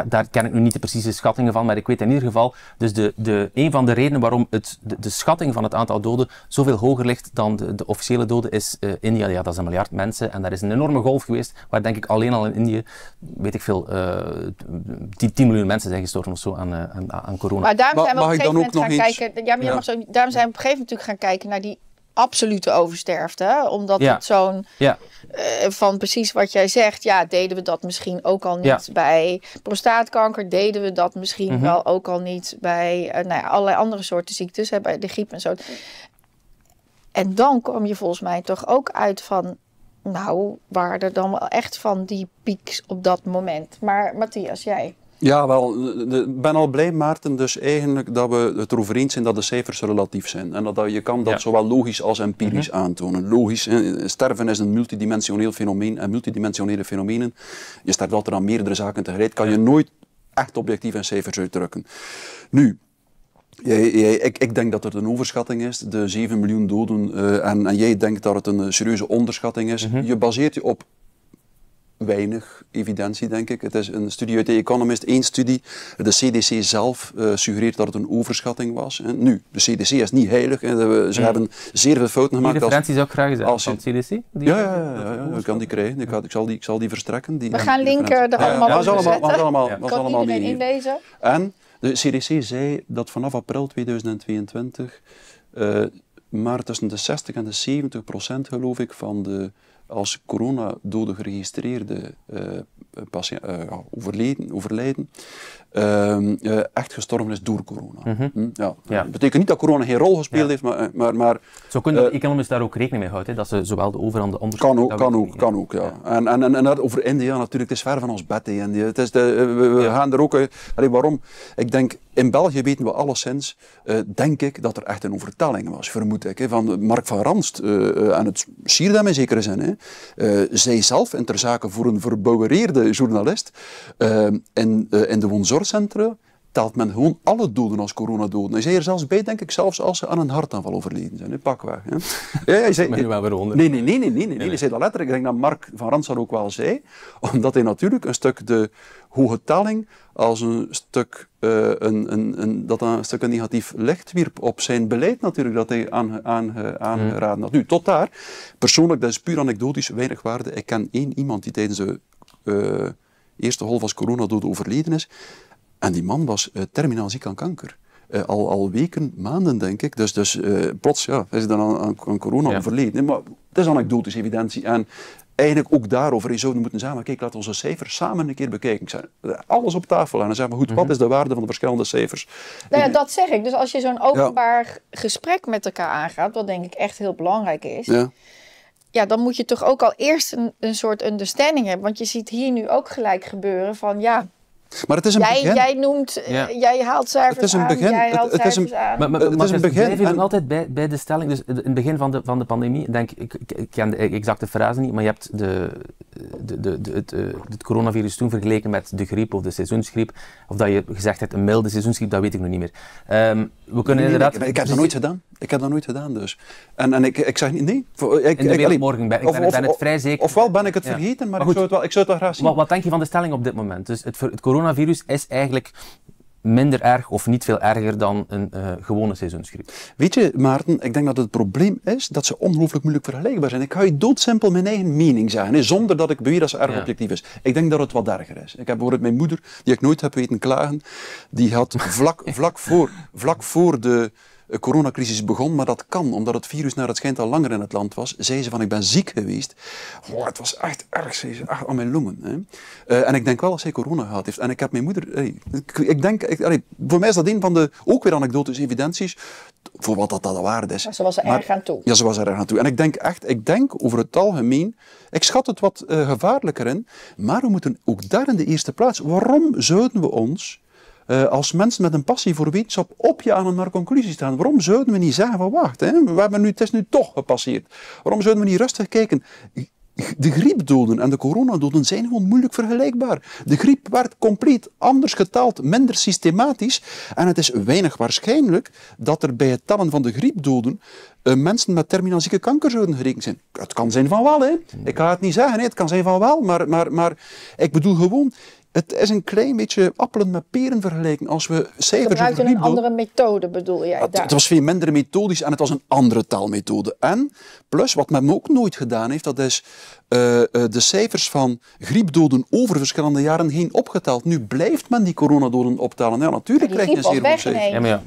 daar ken ik nu niet de precieze schattingen van, maar ik weet in ieder geval, dus de, de, een van de redenen waarom het, de, schatting van het aantal doden zoveel hoger ligt dan de, de officiële doden, is eh, India, ja, dat is een miljard mensen. En daar is een enorme golf geweest, waar denk ik alleen al in India weet ik veel, 10, eh, 10, miljoen mensen zijn gestorven of zo aan, aan, corona. Maar daarom zijn we op gegeven moment gaan kijken, ja, maar daarom zijn we op een gegeven moment gaan kijken naar die absolute oversterfte. Omdat ja. het zo'n. Ja. Eh, van precies wat jij zegt. Ja, deden we dat misschien ook al niet bij prostaatkanker. Deden we dat misschien mhm. wel ook al niet bij eh, nou allerlei andere soorten ziektes. Hè, bij de griep en zo. En dan kom je volgens mij toch ook uit van. Nou, waar er dan wel echt van die pieks op dat moment. Maar Matthias, jij? Ja, wel. Ik ben al blij, Maarten, dus eigenlijk dat we het erover eens zijn dat de cijfers relatief zijn. En dat, je kan dat zowel logisch als empirisch mhm. aantonen. Logisch, sterven is een multidimensioneel fenomeen. En multidimensionele fenomenen, je staat altijd aan meerdere zaken tegelijk, kan je nooit echt objectief in cijfers uitdrukken. Nu, Jij, ik, ik, denk dat het een overschatting is, de 7 miljoen doden, eh, en, jij denkt dat het een eh, serieuze onderschatting is. Mhm. Je baseert je op weinig evidentie, denk ik. Het is een studie uit The Economist, één studie. De CDC zelf uh, suggereert dat het een overschatting was. nu, de CDC is niet heilig en ze hebben zeer veel fouten gemaakt. Die referentie als, zou ik graag zijn als, van CDC? ja, ja, ja, kan die krijgen. Ik, ga, ik, zal, die, ik zal die verstrekken. Die, We gaan linken er allemaal ja, zetten. Was allemaal, kan allemaal inlezen. En de CDC zei dat vanaf april 2022 eh, maar tussen de 60 en de 70 procent, geloof ik, van de als corona-doden geregistreerde uh, overleden, overlijden, Ehm, eh, echt gestorven is door corona. Mhm. Hm? ja. Dat betekent niet dat corona geen rol gespeeld heeft, maar... Eh, maar, maar Zo kunnen de eh, economisch daar ook rekening mee houden, dat ze zowel de overhand en de Kan ook, kan ook, kan ook, ja. En, en, en, en, over India natuurlijk, het is ver van ons bed, En Het is de, we, gaan er ook... Allee, waarom? Ik denk, in België weten we alleszins, uh, denk ik, dat er echt een overtelling was, vermoed ik, hè, van Mark van Ranst. Uh, en het sierde hem in zekere zin. Hè. zij zelf, in ter zake voor een verbouwereerde journalist, in, in de Wonzorg zorgcentra telt men gewoon alle doden als coronadoden. Hij zei er zelfs bij, denk ik, zelfs als ze aan een hartaanval overleden zijn. pak weg. Hè? [LAUGHS] Ja, hij zei, Nee, nee, nee. nee, nee, nee, nee. Hij zei dat letterlijk. Ik denk dat Mark van Ransar ook wel zei. Omdat hij natuurlijk een stuk de hoge telling als een stuk, eh, een, een, dat een stuk een negatief licht wierp op zijn beleid natuurlijk, dat hij aan, aan, eh, aangeraden had. Nu, tot daar. Persoonlijk, dat is puur anekdotisch, weinig waarde. Ik ken één iemand die tijdens de eh, eerste golf als coronadood overleden is. En die man was uh, terminaal ziek aan kanker. Eh, al, al weken, maanden denk ik. Dus, dus eh, plots, ja, hij is dan aan, corona verleden. overleden. maar het is anekdotisch evidentie. En eigenlijk ook daarover we zouden moeten samen kijk, laten onze cijfers samen een keer bekijken. Alles op tafel en dan zeggen we, goed, wat mhm. is de waarde van de verschillende cijfers? Nou ja, dat zeg ik. Dus als je zo'n openbaar gesprek met elkaar aangaat, wat denk ik echt heel belangrijk is, ja. ja dan moet je toch ook al eerst een, een soort understanding hebben. Want je ziet hier nu ook gelijk gebeuren van, ja, maar het is een jij, begin. Jij noemt, eh, jij haalt cijfers het is een begin. het, is een, Maar, maar, maar het is een begin. en... altijd bij, bij de stelling, dus in het begin van de, van de pandemie, denk ik, ik ken de exacte frase niet, maar je hebt de, de, de, het, eh, het, coronavirus toen vergeleken met de griep of de seizoensgriep, of dat je gezegd hebt een milde seizoensgriep, dat weet ik nog niet meer. Ehm, we kunnen inderdaad... ik, heb dat nooit gedaan. Ik heb dat nooit gedaan, dus. En, en ik, ik zeg niet, nee. Ik, in de morgen ben ik of, ben, ben het vrij zeker. Ofwel ben ik het vergeten, maar, goed, ik, zou het wel, ik zou het graag zien. Wat, wat denk je van de stelling op dit moment? Dus het, coronavirus is eigenlijk minder erg of niet veel erger dan een eh, gewone seizoensgriep. Weet je, Maarten, ik denk dat het probleem is dat ze ongelooflijk moeilijk vergelijkbaar zijn. Ik ga je doodsimpel mijn eigen mening zeggen, zonder dat ik beweer dat ze erg objectief is. Ik denk dat het wat erger is. Ik heb bijvoorbeeld mijn moeder, die ik nooit heb weten klagen, die had vlak, vlak, voor, vlak voor de de eh, coronacrisis begon. Maar dat kan, omdat het virus naar het schijnt al langer in het land was. Zei ze van, ik ben ziek geweest. Oh, het was echt erg, zei ze, echt aan mijn longen. Hè. Eh, en ik denk wel dat zij corona gehad heeft. En ik heb mijn moeder... ik, denk... Ik, voor mij is dat een van de, ook weer anekdotes, evidenties, voor wat dat, dat waarde is. Maar ze was er erg aan toe. Ja, ze was er erg aan toe. En ik denk echt, ik denk over het algemeen, ik schat het wat eh, gevaarlijker in, maar we moeten ook daar in de eerste plaats, waarom zouden we ons eh, als mensen met een passie voor wetenschap op je aan een naar conclusie staan. Waarom zouden we niet zeggen van wacht, hè, we hebben nu, het is nu toch gepasseerd. Waarom zouden we niet rustig kijken? De griepdoden en de coronadoden zijn gewoon moeilijk vergelijkbaar. De griep werd compleet anders getaald, minder systematisch. En het is weinig waarschijnlijk dat er bij het tellen van de griepdoden eh, mensen met terminaal zieke kanker zouden gerekend zijn. Het kan zijn van wel, hè. Ik ga het niet zeggen, het kan zijn van wel. Maar, maar, maar ik bedoel gewoon, het is een klein beetje appelen met peren vergelijken. Als we cijfers een andere methode, bedoel jij? Het, het, was veel minder methodisch en het was een andere taalmethode. En plus, wat men ook nooit gedaan heeft, dat is eh, eh, de cijfers van griepdoden over verschillende jaren heen opgeteld. Nu blijft men die coronadoden optellen. Ja, natuurlijk krijg je een zeer goed cijfer. Ja, maar ja,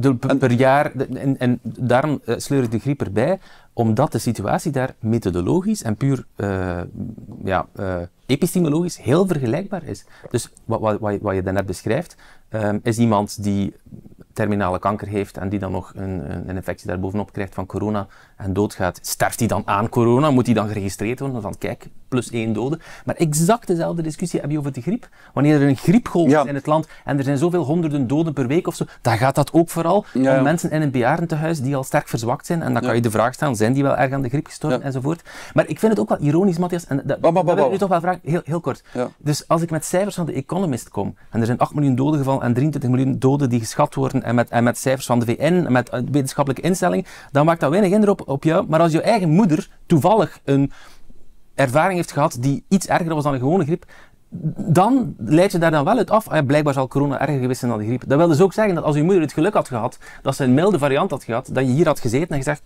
ja? Per, jaar, en, en daarom eh, sleur ik de griep erbij omdat de situatie daar methodologisch en puur eh, ja, eh, epistemologisch heel vergelijkbaar is. Dus wat, wat, wat, je, wat je daarnet beschrijft, ehm, is iemand die terminale kanker heeft en die dan nog een, een, infectie daarbovenop krijgt van corona en doodgaat, sterft hij dan aan corona? Moet hij dan geregistreerd worden? Van kijk, plus één doden. Maar exact dezelfde discussie heb je over de griep. Wanneer er een griepgolf is in het land en er zijn zoveel honderden doden per week of zo, dan gaat dat ook vooral om mensen in een bejaardentehuis die al sterk verzwakt zijn. En dan kan je de vraag stellen, zijn die wel erg aan de griep gestorven enzovoort. Maar ik vind het ook wel ironisch, Matthias, en dat, wil ik nu toch wel vragen, heel, heel kort. Dus als ik met cijfers van de Economist kom, en er zijn 8 miljoen doden gevallen en 23 miljoen doden die geschat worden, en met, en met cijfers van de VN, met eh, wetenschappelijke instellingen, dan maakt dat weinig indruk op op Maar als je eigen moeder toevallig een ervaring heeft gehad die iets erger was dan een gewone griep, dan leid je daar dan wel uit af. Ah ja, blijkbaar zal corona erger geweest zijn dan de griep. Dat wil dus ook zeggen dat als je moeder het geluk had gehad, dat ze een milde variant had gehad, dat je hier had gezeten en gezegd.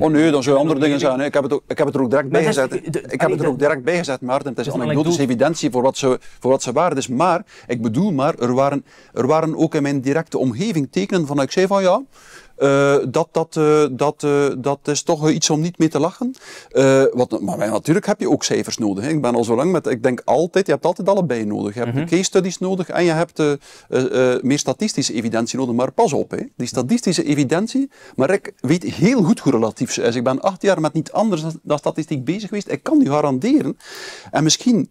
oh nee, dan zou je andere dingen zijn. Ik heb, het ook, ik heb het er ook direct bij gezet. Ik heb het er ook direct bij gezet, Maarten. Het is, anekdotische evidentie voor wat, ze, voor wat ze waren. Dus maar, ik bedoel maar, er waren, er waren ook in mijn directe omgeving tekenen van ik zei van ja, eh, dat, dat, eh, dat, eh, dat is toch iets om niet mee te lachen. wat, maar natuurlijk heb je ook cijfers nodig. Hè. Ik ben al zo lang met, ik denk altijd, je hebt altijd allebei nodig. Je hebt mhm. case studies nodig en je hebt meer statistische evidentie nodig. Maar pas op, hè. die statistische evidentie, maar ik weet heel goed hoe relatief ze is. Ik ben acht jaar met niet anders dan statistiek bezig geweest. Ik kan u garanderen, en misschien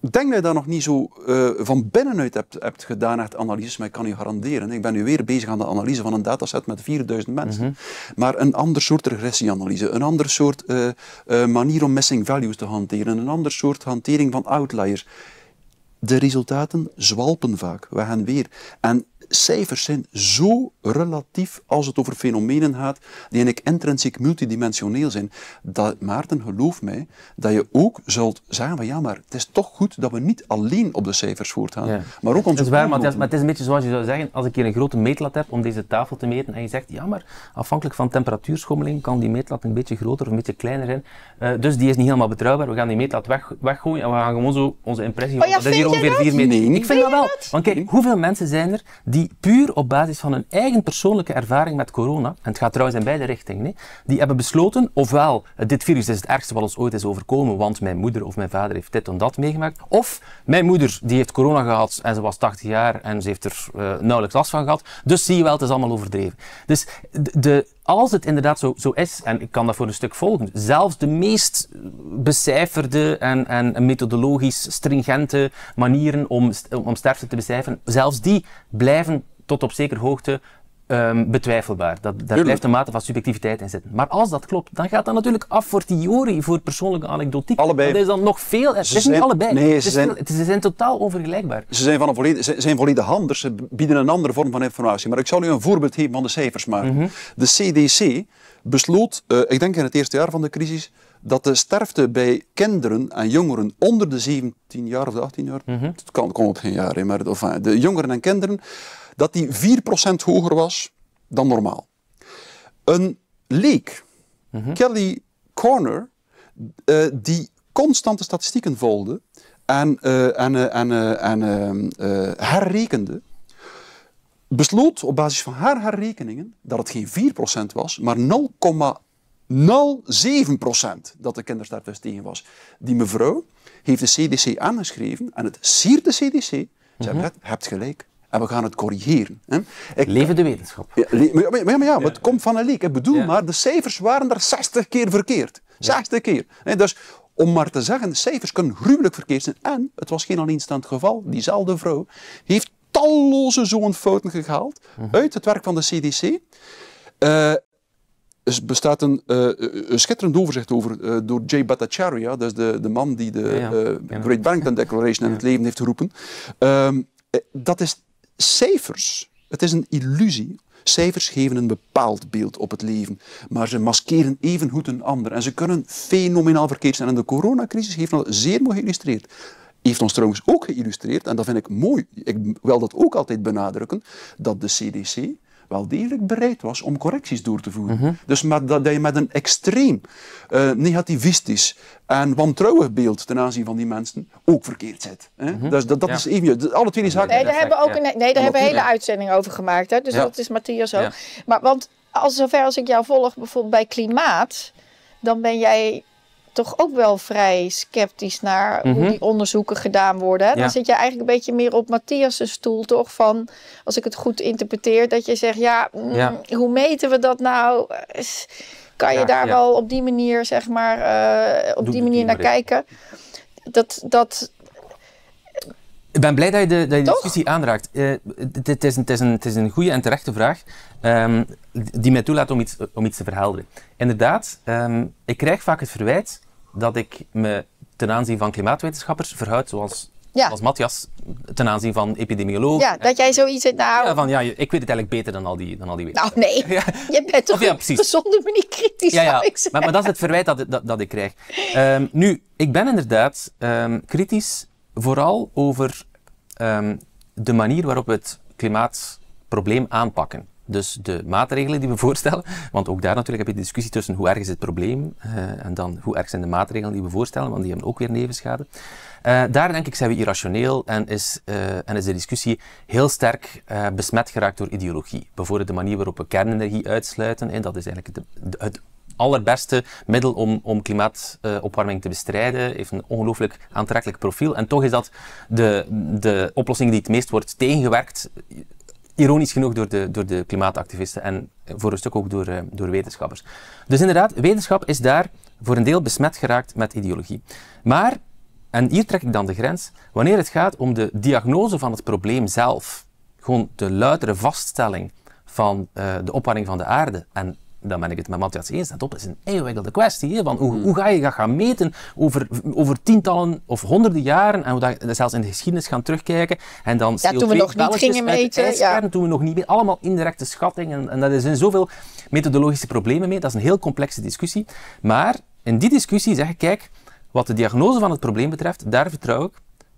denk dat je daar nog niet zo eh, van binnenuit hebt, hebt gedaan naar analyses, maar ik kan u garanderen, ik ben nu weer bezig aan de analyse van een dataset met 4000 mensen. Mhm. Maar een ander soort regressieanalyse, een ander soort eh, eh, manier om missing values te hanteren, een ander soort hantering van outliers. De resultaten zwalpen vaak. We gaan weer. En cijfers zijn zo relatief als het over fenomenen gaat die eigenlijk intrinsiek multidimensioneel zijn. Dat, Maarten, geloof mij, dat je ook zult zeggen van ja, maar het is toch goed dat we niet alleen op de cijfers voortgaan, maar ook onze... Het is waar, maar het is, maar het is een beetje zoals je zou zeggen, als ik hier een grote meetlat heb om deze tafel te meten en je zegt ja, maar afhankelijk van temperatuurschommeling kan die meetlat een beetje groter of een beetje kleiner zijn. Eh, dus die is niet helemaal betrouwbaar. We gaan die meetlat weg, weggooien en we gaan gewoon zo onze impressie... Oh ja, dat is hier ongeveer 4 meter. Nee, ik vind dat wel. Want kijk, hoeveel mensen zijn er die die puur op basis van hun eigen persoonlijke ervaring met corona, en het gaat trouwens in beide richtingen, die hebben besloten, ofwel, eh, dit virus is het ergste wat ons ooit is overkomen, want mijn moeder of mijn vader heeft dit en dat meegemaakt, of mijn moeder die heeft corona gehad en ze was 80 jaar en ze heeft er eh, nauwelijks last van gehad, dus zie je wel, het is allemaal overdreven. Dus de als het inderdaad zo, zo is, en ik kan dat voor een stuk volgen, zelfs de meest becijferde en, en methodologisch stringente manieren om, om sterfte te becijferen, zelfs die blijven tot op zekere hoogte Ehm, betwijfelbaar. Dat, daar blijft een mate van subjectiviteit in zitten. Maar als dat klopt, dan gaat dat natuurlijk af voor theorie, voor persoonlijke anekdotiek. Allebei. Dat is dan nog veel. Ze het is zijn, niet allebei. Nee, ze, zijn, ze zijn totaal onvergelijkbaar. Ze zijn, van een ze Ze bieden een andere vorm van informatie. Maar ik zal u een voorbeeld geven van de cijfers maar. Mhm. De CDC besloot, eh, ik denk in het eerste jaar van de crisis, dat de sterfte bij kinderen en jongeren onder de 17 jaar of de 18 jaar, mm het kan, kon het geen jaar in, maar eh, de jongeren en kinderen dat die 4% hoger was dan normaal. Een leek, mhm. Kelly Corner, eh, die constante statistieken volgde en, eh, en, eh, en, en herrekende, besloot op basis van haar herrekeningen dat het geen 4% was, maar 0,07% dat de kindersterfte dus tegen was. Die mevrouw heeft de CDC aangeschreven en het siert de CDC. Ze mm -hmm. hebt gelijk en we gaan het corrigeren. Leven de wetenschap. Ja, maar, maar, maar, maar, ja, maar het komt van een leek. Ik bedoel maar, de cijfers waren er 60 keer verkeerd. 60 keer. Dus om maar te zeggen, de cijfers kunnen gruwelijk verkeerd zijn. En het was geen alleenstaand geval. Diezelfde vrouw heeft talloze zo'n fouten gehaald mhm. uit het werk van de CDC. er eh, bestaat een, eh, eh, een, schitterend overzicht over door Jay Bhattacharya, is de, de man die de Great Barrington Declaration in het leven heeft geroepen. Ehm, dat is Cijfers, het is een illusie. Cijfers geven een bepaald beeld op het leven, maar ze maskeren evengoed een ander. En ze kunnen fenomenaal verkeerd zijn. En de coronacrisis heeft dat zeer mooi geïllustreerd heeft ons trouwens ook geïllustreerd, en dat vind ik mooi, ik wil dat ook altijd benadrukken, dat de CDC wel degelijk bereid was om correcties door te voeren. Mhm. Dus met, dat, dat, je met een extreem eh, negativistisch en wantrouwig beeld ten aanzien van die mensen ook verkeerd zit. Mhm. Dus dat, dat ja. is even, alle twee die zaken. Nee, daar hebben we ook een, nee, daar hebben hele uitzending over gemaakt. Hè? Dus dat is Matthias ook. Maar want als, zover als ik jou volg, bijvoorbeeld bij klimaat, dan ben jij toch ook wel vrij sceptisch naar hoe mhm. die onderzoeken gedaan worden. Dan zit je eigenlijk een beetje meer op Matthias' stoel, toch? Van, als ik het goed interpreteer, dat je zegt, ja, mm, hoe meten we dat nou? Kan je daar wel op die manier, zeg maar, eh, op die manier naar kijken? Dat, dat, ik ben blij dat je de, dat je de discussie aanraakt. Eh, het, is, is een, is een goede en terechte vraag ehm, die mij toelaat om iets, om iets te verhelderen. Inderdaad, ehm, ik krijg vaak het verwijt dat ik me ten aanzien van klimaatwetenschappers verhoud zoals ja. Matthias ten aanzien van epidemiologen. Ja, dat jij zoiets zegt, nou... Ja, van ja, ik weet het eigenlijk beter dan al die, dan al die wetenschappers. Nou nee, [LAUGHS] je bent toch ja, zonder zonder niet kritisch, ja, maar, maar, dat is het verwijt dat, dat, ik krijg. Ehm, nu, ik ben inderdaad kritisch vooral over Ehm, de manier waarop we het klimaatprobleem aanpakken. Dus de maatregelen die we [LAUGHS] voorstellen, want ook daar natuurlijk heb je de discussie tussen hoe erg is het probleem uh, en dan hoe erg zijn de maatregelen die we voorstellen, want die hebben ook weer nevenschade. Eh, daar denk ik zijn we irrationeel en is, eh, en is de discussie heel sterk besmet geraakt door ideologie. Bijvoorbeeld de manier waarop we kernenergie uitsluiten, en dat is eigenlijk de, het allerbeste middel om, om klimaatopwarming te bestrijden. Heeft een ongelooflijk aantrekkelijk profiel. En toch is dat de, de oplossing die het meest wordt tegengewerkt ironisch genoeg door de, door de klimaatactivisten en voor een stuk ook door, eh, door wetenschappers. Dus inderdaad, wetenschap is daar voor een deel besmet geraakt met ideologie. Maar, en hier trek ik dan de grens, wanneer het gaat om de diagnose van het probleem zelf, gewoon de luidere vaststelling van eh, de opwarming van de aarde en dan ben ik het met Matthias eens. Dat is een ingewikkelde kwestie. van hoe, hoe, ga je dat gaan meten over, over tientallen of honderden jaren? En hoe dat, zelfs in de geschiedenis gaan terugkijken. En dan ja, toen we nog niet gingen meten. Ja. Toen we nog niet meten. Allemaal indirecte schattingen. En, en dat is zoveel methodologische problemen mee. Dat is een heel complexe discussie. Maar in die discussie zeg ik, kijk, wat de diagnose van het probleem betreft, daar vertrouw ik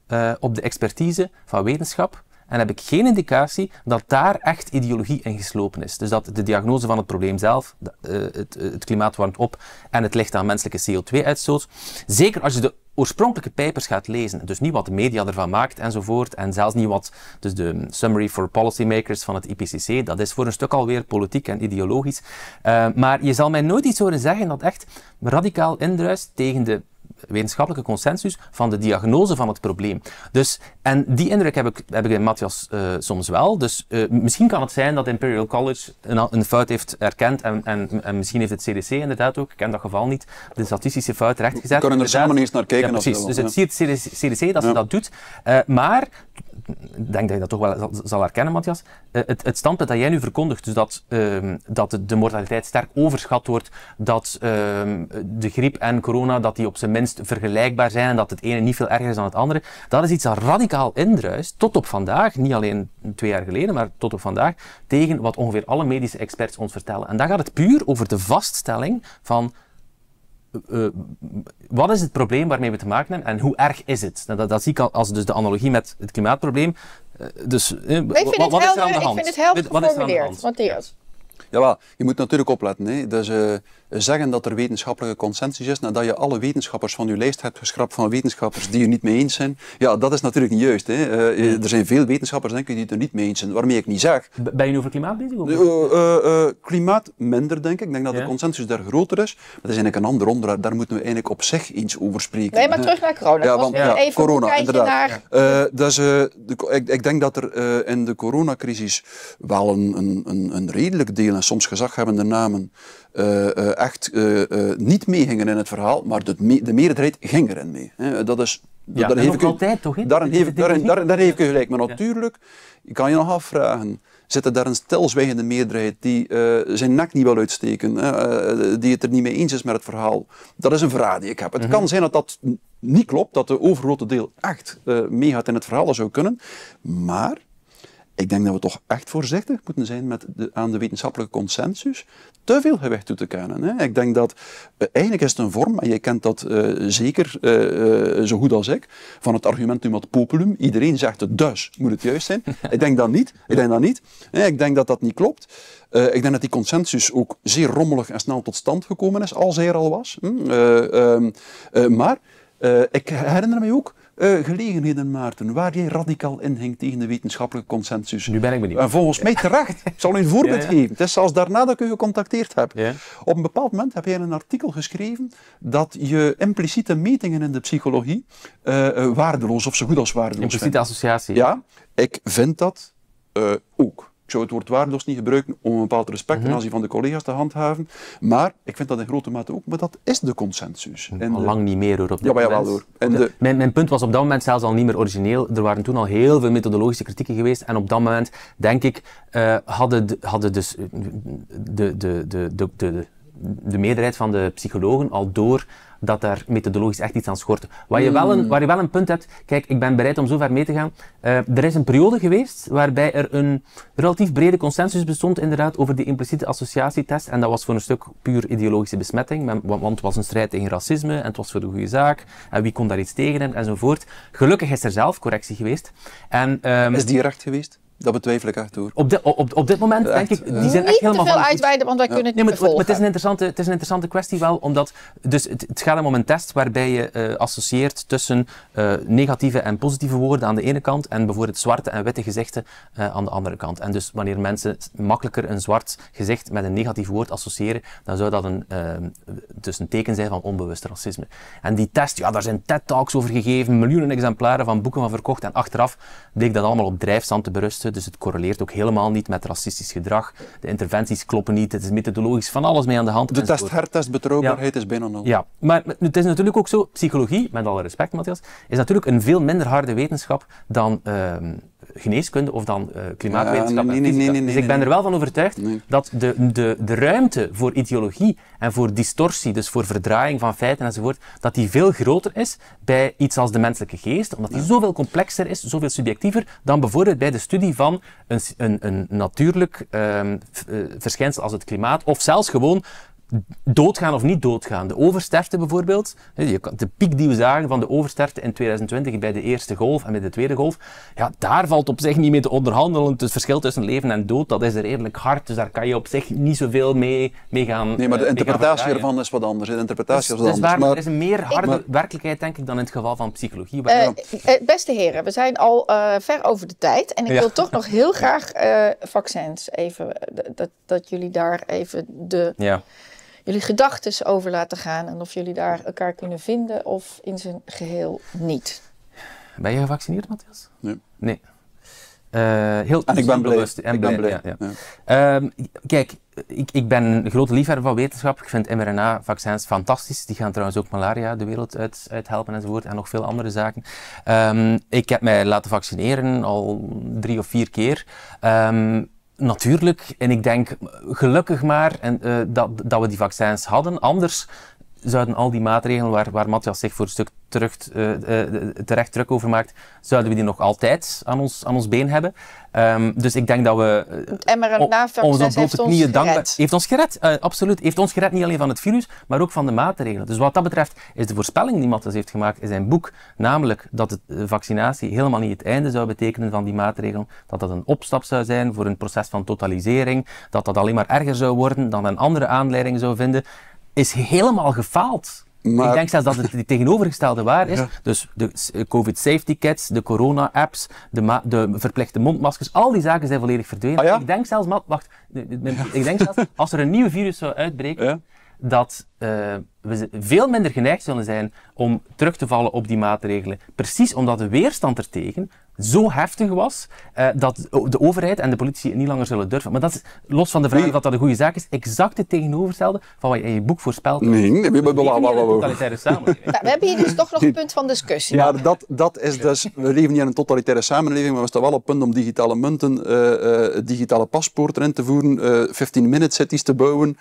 eh, op de expertise van wetenschap en heb ik geen indicatie dat daar echt ideologie in geslopen is. Dus dat de diagnose van het probleem zelf, eh, het, eh, het klimaat warmt op en het ligt aan menselijke CO2-uitstoot, zeker als je de oorspronkelijke papers gaat lezen, dus niet wat de media ervan maakt enzovoort, en zelfs niet wat, dus de summary for policymakers van het IPCC, dat is voor een stuk alweer politiek en ideologisch, eh, maar je zal mij nooit iets horen zeggen dat echt radicaal indruist tegen de wetenschappelijke consensus van de diagnose van het probleem. Dus, en die indruk heb ik, heb ik in Matthias eh, soms wel. Dus eh, misschien kan het zijn dat Imperial College een, een fout heeft erkend en, en, misschien heeft het CDC inderdaad ook, ik ken dat geval niet, de statistische fout rechtgezet. We kunnen er samen eens naar kijken. precies. dus het ja. CDC, CDC dat ze dat doet. Eh, maar denk dat je dat toch wel zal herkennen, Matthias. Eh, het, het, standpunt dat jij nu verkondigt, dus dat, ehm, dat de mortaliteit sterk overschat wordt, dat ehm, de griep en corona dat die op zijn minst vergelijkbaar zijn en dat het ene niet veel erger is dan het andere, dat is iets dat radicaal indruist, tot op vandaag, niet alleen twee jaar geleden, maar tot op vandaag, tegen wat ongeveer alle medische experts ons vertellen. En daar gaat het puur over de vaststelling van eh, eh, wat is het probleem waarmee we te maken hebben en hoe erg is het? Nou, dat, dat, zie ik als dus de analogie met het klimaatprobleem. Eh, dus, uh, ik vind wat, wat is er aan de hand? Ik vind het helder geformuleerd, Matthias. Jawel, je moet natuurlijk opletten. Hè. Dus, zeggen dat er wetenschappelijke consensus is nadat je alle wetenschappers van je lijst hebt geschrapt van wetenschappers die je niet mee eens zijn. Ja, dat is natuurlijk niet juist. Hè. Eh, hmm. er zijn veel wetenschappers, denk ik, die het er niet mee eens zijn, waarmee ik niet zeg. ben je nu over klimaat bezig? Eh, eh, klimaat minder, denk ik. Ik denk dat de consensus daar groter is. Maar dat is eigenlijk een ander onderwerp. Daar moeten we eigenlijk op zich eens over spreken. Nee, maar terug naar corona. Ja, want, even corona, inderdaad. Naar... ik, ik, denk dat er in de coronacrisis wel een, een, een, een redelijk deel en soms gezaghebbende namen eh, eh, echt eh, niet meegingen in het verhaal, maar de, meerderheid ging erin mee. Hè. Dat is ja, daar heb ik altijd, toch? in? Daar heb ik je gelijk. Maar natuurlijk, ik kan je nog afvragen, zit er daar een stilzwijgende meerderheid die zijn nek niet wil uitsteken, die het er niet mee eens is met het verhaal? Dat is een vraag die ik heb. Het mhm. kan zijn dat dat niet klopt, dat de overgrote deel echt meegaat in het verhaal, dat zou kunnen. Maar ik denk dat we toch echt voorzichtig moeten zijn met de, aan de wetenschappelijke consensus te veel gewicht toe te kennen. Hè. Ik denk dat, eh, eigenlijk is het een vorm, en jij kent dat eh, zeker eh, zo goed als ik, van het argumentum ad populum. Iedereen zegt het dus, moet het juist zijn. [LAUGHS] ik denk dat niet. Ik denk dat niet. ik denk dat dat niet klopt. ik denk dat die consensus ook zeer rommelig en snel tot stand gekomen is, als er al was. Hm? Ehm, maar ik herinner me ook eh, gelegenheden, Maarten, waar jij radicaal inhinkt tegen de wetenschappelijke consensus. Nu ben ik benieuwd. En eh, volgens mij terecht. ik zal u een voorbeeld geven. Het is zelfs daarna dat ik u gecontacteerd heb. Op een bepaald moment heb jij een artikel geschreven dat je impliciete metingen in de psychologie eh, waardeloos of zo goed als waardeloos Impliciete associatie. Ja, ik vind dat ook zou het woord waardeloos niet gebruiken om een bepaald respect en -hmm. aanzien van de collega's te handhaven. Maar ik vind dat in grote mate ook, maar dat is de consensus. Mhm. En lang niet meer hoor. Op ja, maar jawel hoor. En de... Mijn, mijn, punt was op dat moment zelfs al niet meer origineel. Er waren toen al heel veel methodologische kritieken geweest. En op dat moment, denk ik, uh, hadden, hadden dus eh, de, de, de, de, de, de meerderheid van de psychologen al door dat daar methodologisch echt iets aan schort. Waar je, wel een, hmm. waar je wel een punt hebt, kijk, ik ben bereid om zo ver mee te gaan. Eh, er is een periode geweest waarbij er een relatief brede consensus bestond inderdaad over die impliciete associatietest. En dat was voor een stuk puur ideologische besmetting, want, want het was een strijd tegen racisme en het was voor de goede zaak. En wie kon daar iets tegen hebben enzovoort. Gelukkig is er zelf correctie geweest. En, ehm, is die recht geweest? Dat betwijfel ik echt hoor. Op, de, op, op dit moment denk ik, die zijn echt helemaal veel uitweiden, want wij kunnen het niet volgen. maar, het, is een interessante, het is een interessante kwestie wel, omdat dus het, gaat om een test waarbij je eh, associeert tussen eh, negatieve en positieve woorden aan de ene kant en bijvoorbeeld zwarte en witte gezichten eh, aan de andere kant. En dus wanneer mensen makkelijker een zwart gezicht met een negatief woord associëren, dan zou dat een, dus een teken zijn van onbewust racisme. En die test, ja, daar zijn TED-talks over gegeven, miljoenen exemplaren van boeken van verkocht en achteraf bleek dat allemaal op drijfstand te berusten dus het correleert ook helemaal niet met racistisch gedrag. De interventies kloppen niet. Het is methodologisch van alles mee aan de hand. De test, hertest, betrouwbaarheid is bijna nul. Ja, maar het is natuurlijk ook zo. Psychologie, met alle respect, Matthias, is natuurlijk een veel minder harde wetenschap dan. Ehm, geneeskunde of dan uh, klimaatwetenschap nee, nee, nee, Dus ik ben er wel van overtuigd dat de, de, de ruimte voor ideologie en voor distortie, dus voor verdraaiing van feiten enzovoort, dat die veel groter is bij iets als de menselijke geest, omdat die zoveel complexer is, zoveel subjectiever, dan bijvoorbeeld bij de studie van een, een, een natuurlijk ehm, eh, verschijnsel als het klimaat, of zelfs gewoon doodgaan of niet doodgaan. De oversterfte bijvoorbeeld, de piek die we zagen van de oversterfte in 2020 bij de eerste golf en bij de tweede golf, ja, daar valt op zich niet mee te onderhandelen. Het verschil tussen leven en dood, dat is er eerlijk hard, dus daar kan je op zich niet zoveel mee, mee gaan Nee, maar de eh, interpretatie ervan is wat anders. De interpretatie dus, is wat dus anders. maar, er is een meer harde werkelijkheid, denk ik, dan in het geval van psychologie. Eh, eh, beste heren, we zijn al ver over de tijd en ik wil toch nog heel graag vaccins even, dat, dat jullie daar even de... Ja jullie gedachten over laten gaan en of jullie daar elkaar kunnen vinden of in zijn geheel niet. Ben je gevaccineerd, Matthias? Nee. Nee. Eh, heel en ik ben blij. En ik blij, ben blij. Ja, ehm, kijk, ik, ik ben een grote liefhebber van wetenschap. Ik vind mRNA-vaccins fantastisch. Die gaan trouwens ook malaria de wereld uit, uit helpen enzovoort. En nog veel andere zaken. Ehm, ik heb mij laten vaccineren al drie of vier keer. Ehm, natuurlijk, en ik denk gelukkig maar en, eh, dat, dat we die vaccins hadden. Anders zouden al die maatregelen waar, waar Matthias zich voor een stuk terug, eh, eh, terecht druk over maakt, zouden we die nog altijd aan ons, aan ons been hebben. Ehm, dus ik denk dat we... Het eh, mRNA-vaccin heeft ons gered. heeft ons gered, absoluut. Heeft ons gered niet alleen van het virus, maar ook van de maatregelen. Dus wat dat betreft is de voorspelling die Matthias heeft gemaakt in zijn boek, namelijk dat de vaccinatie helemaal niet het einde zou betekenen van die maatregelen, dat dat een opstap zou zijn voor een proces van totalisering, dat dat alleen maar erger zou worden, dan een andere aanleiding zou vinden is helemaal gefaald. Ik denk zelfs dat het de tegenovergestelde waar is. Dus de COVID safety cats, de corona-apps, de, de, verplichte mondmaskers, al die zaken zijn volledig verdwenen. Ah ik denk zelfs, wacht, ik denk zelfs, als er een nieuw virus zou uitbreken, dat uh, we veel minder geneigd zullen zijn om terug te vallen op die maatregelen. Precies omdat de weerstand ertegen zo heftig was uh, dat de overheid en de politie niet langer zullen durven. Maar dat is, los van de vraag nee. of dat een goede zaak is, exact het tegenovergestelde van wat je in je boek voorspelt. Nee, we hebben een totalitaire samenleving. we hebben hier dus toch nog een punt van discussie. Ja, dat, dat is dus, we leven niet in een totalitaire samenleving, maar we staan wel op punt om digitale munten, uh, uh, digitale paspoorten in te voeren, 15-minute cities te bouwen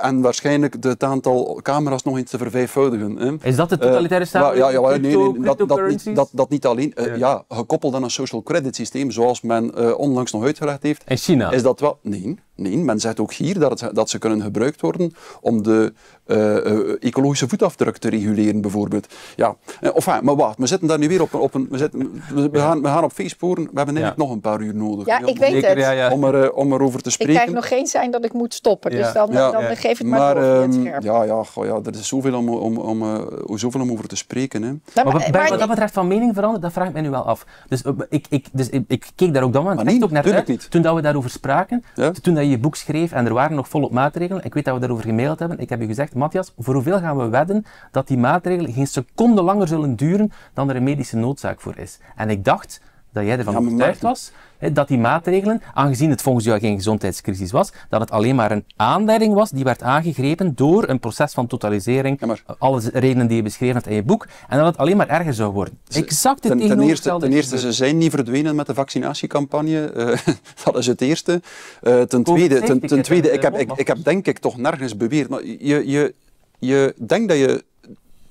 en waarschijnlijk het aantal camera's nog eens te vervijfvoudigen. Hè. Is dat de totalitaire samenleving? ja, ja, nee, dat, dat, niet, dat, dat niet alleen. ja, gekoppeld dan een social credit systeem, zoals men eh, onlangs nog uitgelegd heeft. In China? Is dat wel... Nee. Nee, men zegt ook hier dat, dat ze kunnen gebruikt worden om de eh, eh, ecologische voetafdruk te reguleren, bijvoorbeeld. Ja, enfin, eh, ah, maar wat? We zitten daar nu weer op, op een. We, zitten, we, gaan, op feestsporen. We hebben eigenlijk nog een paar uur nodig. Ja, ik weet het. Om, er, om erover te spreken. Ik krijg nog geen zijn dat ik moet stoppen, dus dan, dan, geef het maar, ehm, door het scherm. Ja, ja, goh, ja, er is zoveel om, om, om, zoveel om over te spreken. Hè. Maar, wat dat betreft van mening veranderen, dat vraag ik mij nu wel af. Dus, ik, ik, dus ik, keek daar ook dan maar nee, ook naar uit, niet. toen dat we daarover spraken. Toen dat je boek schreef en er waren nog volop maatregelen. Ik weet dat we daarover gemaild hebben. Ik heb je gezegd, Matthias, voor hoeveel gaan we wedden dat die maatregelen geen seconde langer zullen duren dan er een medische noodzaak voor is? En ik dacht, dat jij ervan ja, overtuigd was, dat die maatregelen, aangezien het volgens jou geen gezondheidscrisis was, dat het alleen maar een aanleiding was die werd aangegrepen door een proces van totalisering, eh, alle redenen die je beschreven hebt in je boek, en dat het alleen maar erger zou worden. exact het ten, ten eerste, ten eerste, ze zijn niet verdwenen met de vaccinatiecampagne. Eh, [LAUGHS] dat is het eerste. Eh, ten, tweede, ten, tweede, ik heb, ik heb denk ik toch nergens beweerd, maar je, je, je denkt dat je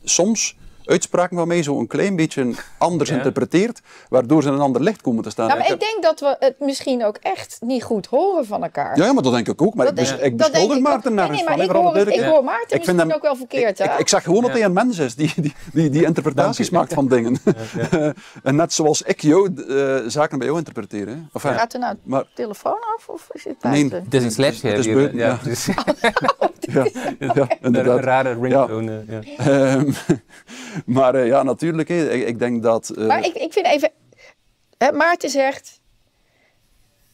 soms uitspraken van mij zo een klein beetje anders ja. interpreteert, waardoor ze in een ander licht komen te staan. maar ik, denk dat we het misschien ook echt niet goed horen van elkaar. Ja, maar dat denk ik ook. Maar ik, bes dus- beschuldig Maarten naar nee, nee, maar ik hoor, het, ik hoor Maarten ik vind hem, ook wel verkeerd. Ik, ik, zag gewoon dat hij een mens is die, die, die, die interpretaties maakt van dingen. [LAUGHS] Eh, en net zoals ik jou, eh, zaken bij jou interpreteer. Hè. Gaat er nou maar... telefoon af of is het Nee, het is een slash. Het ja. ja. [LAUGHS] Oh, een rare ringtone. Ehm, [LAUGHS] Maar eh, ja, natuurlijk, ik, ik denk dat... Eh, maar ik, ik vind even... Hè, Maarten zegt,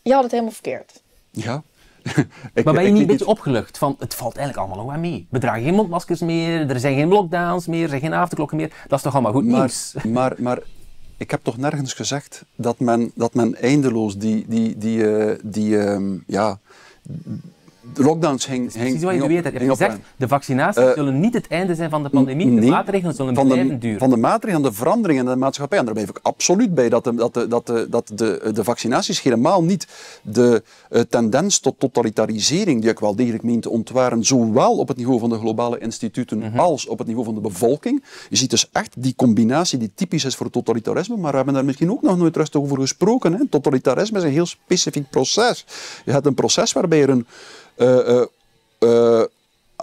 je had het helemaal verkeerd. Ja. [LAUGHS] maar ben je niet een beetje opgelucht van het valt eigenlijk allemaal nog mee? We dragen geen mondmaskers meer, er zijn geen lockdowns meer, er zijn geen avondklokken meer. Dat is toch allemaal goed maar, nieuws? [LAUGHS] Maar, maar ik heb toch nergens gezegd dat men, dat men eindeloos die, die, die, eh, die, die ehm, ja, de lockdowns hing, hing, Precies wat je weet hebt. Je hebt gezegd, de vaccinaties eh, zullen niet het einde zijn van de pandemie. de maatregelen zullen van blijven duren. Van de maatregelen, de veranderingen in de maatschappij. En daar ben ik absoluut bij dat de, dat dat dat de, eh, de vaccinaties helemaal niet de eh, tendens tot totalitarisering, die ik wel degelijk meen te ontwaren, zowel op het niveau van de globale instituten mhm. als op het niveau van de bevolking. Je ziet dus echt die combinatie die typisch is voor totalitarisme, maar we hebben daar misschien ook nog nooit rustig over gesproken. Hè. Totalitarisme is een heel specifiek proces. Je hebt een proces waarbij er een eh, eh, eh,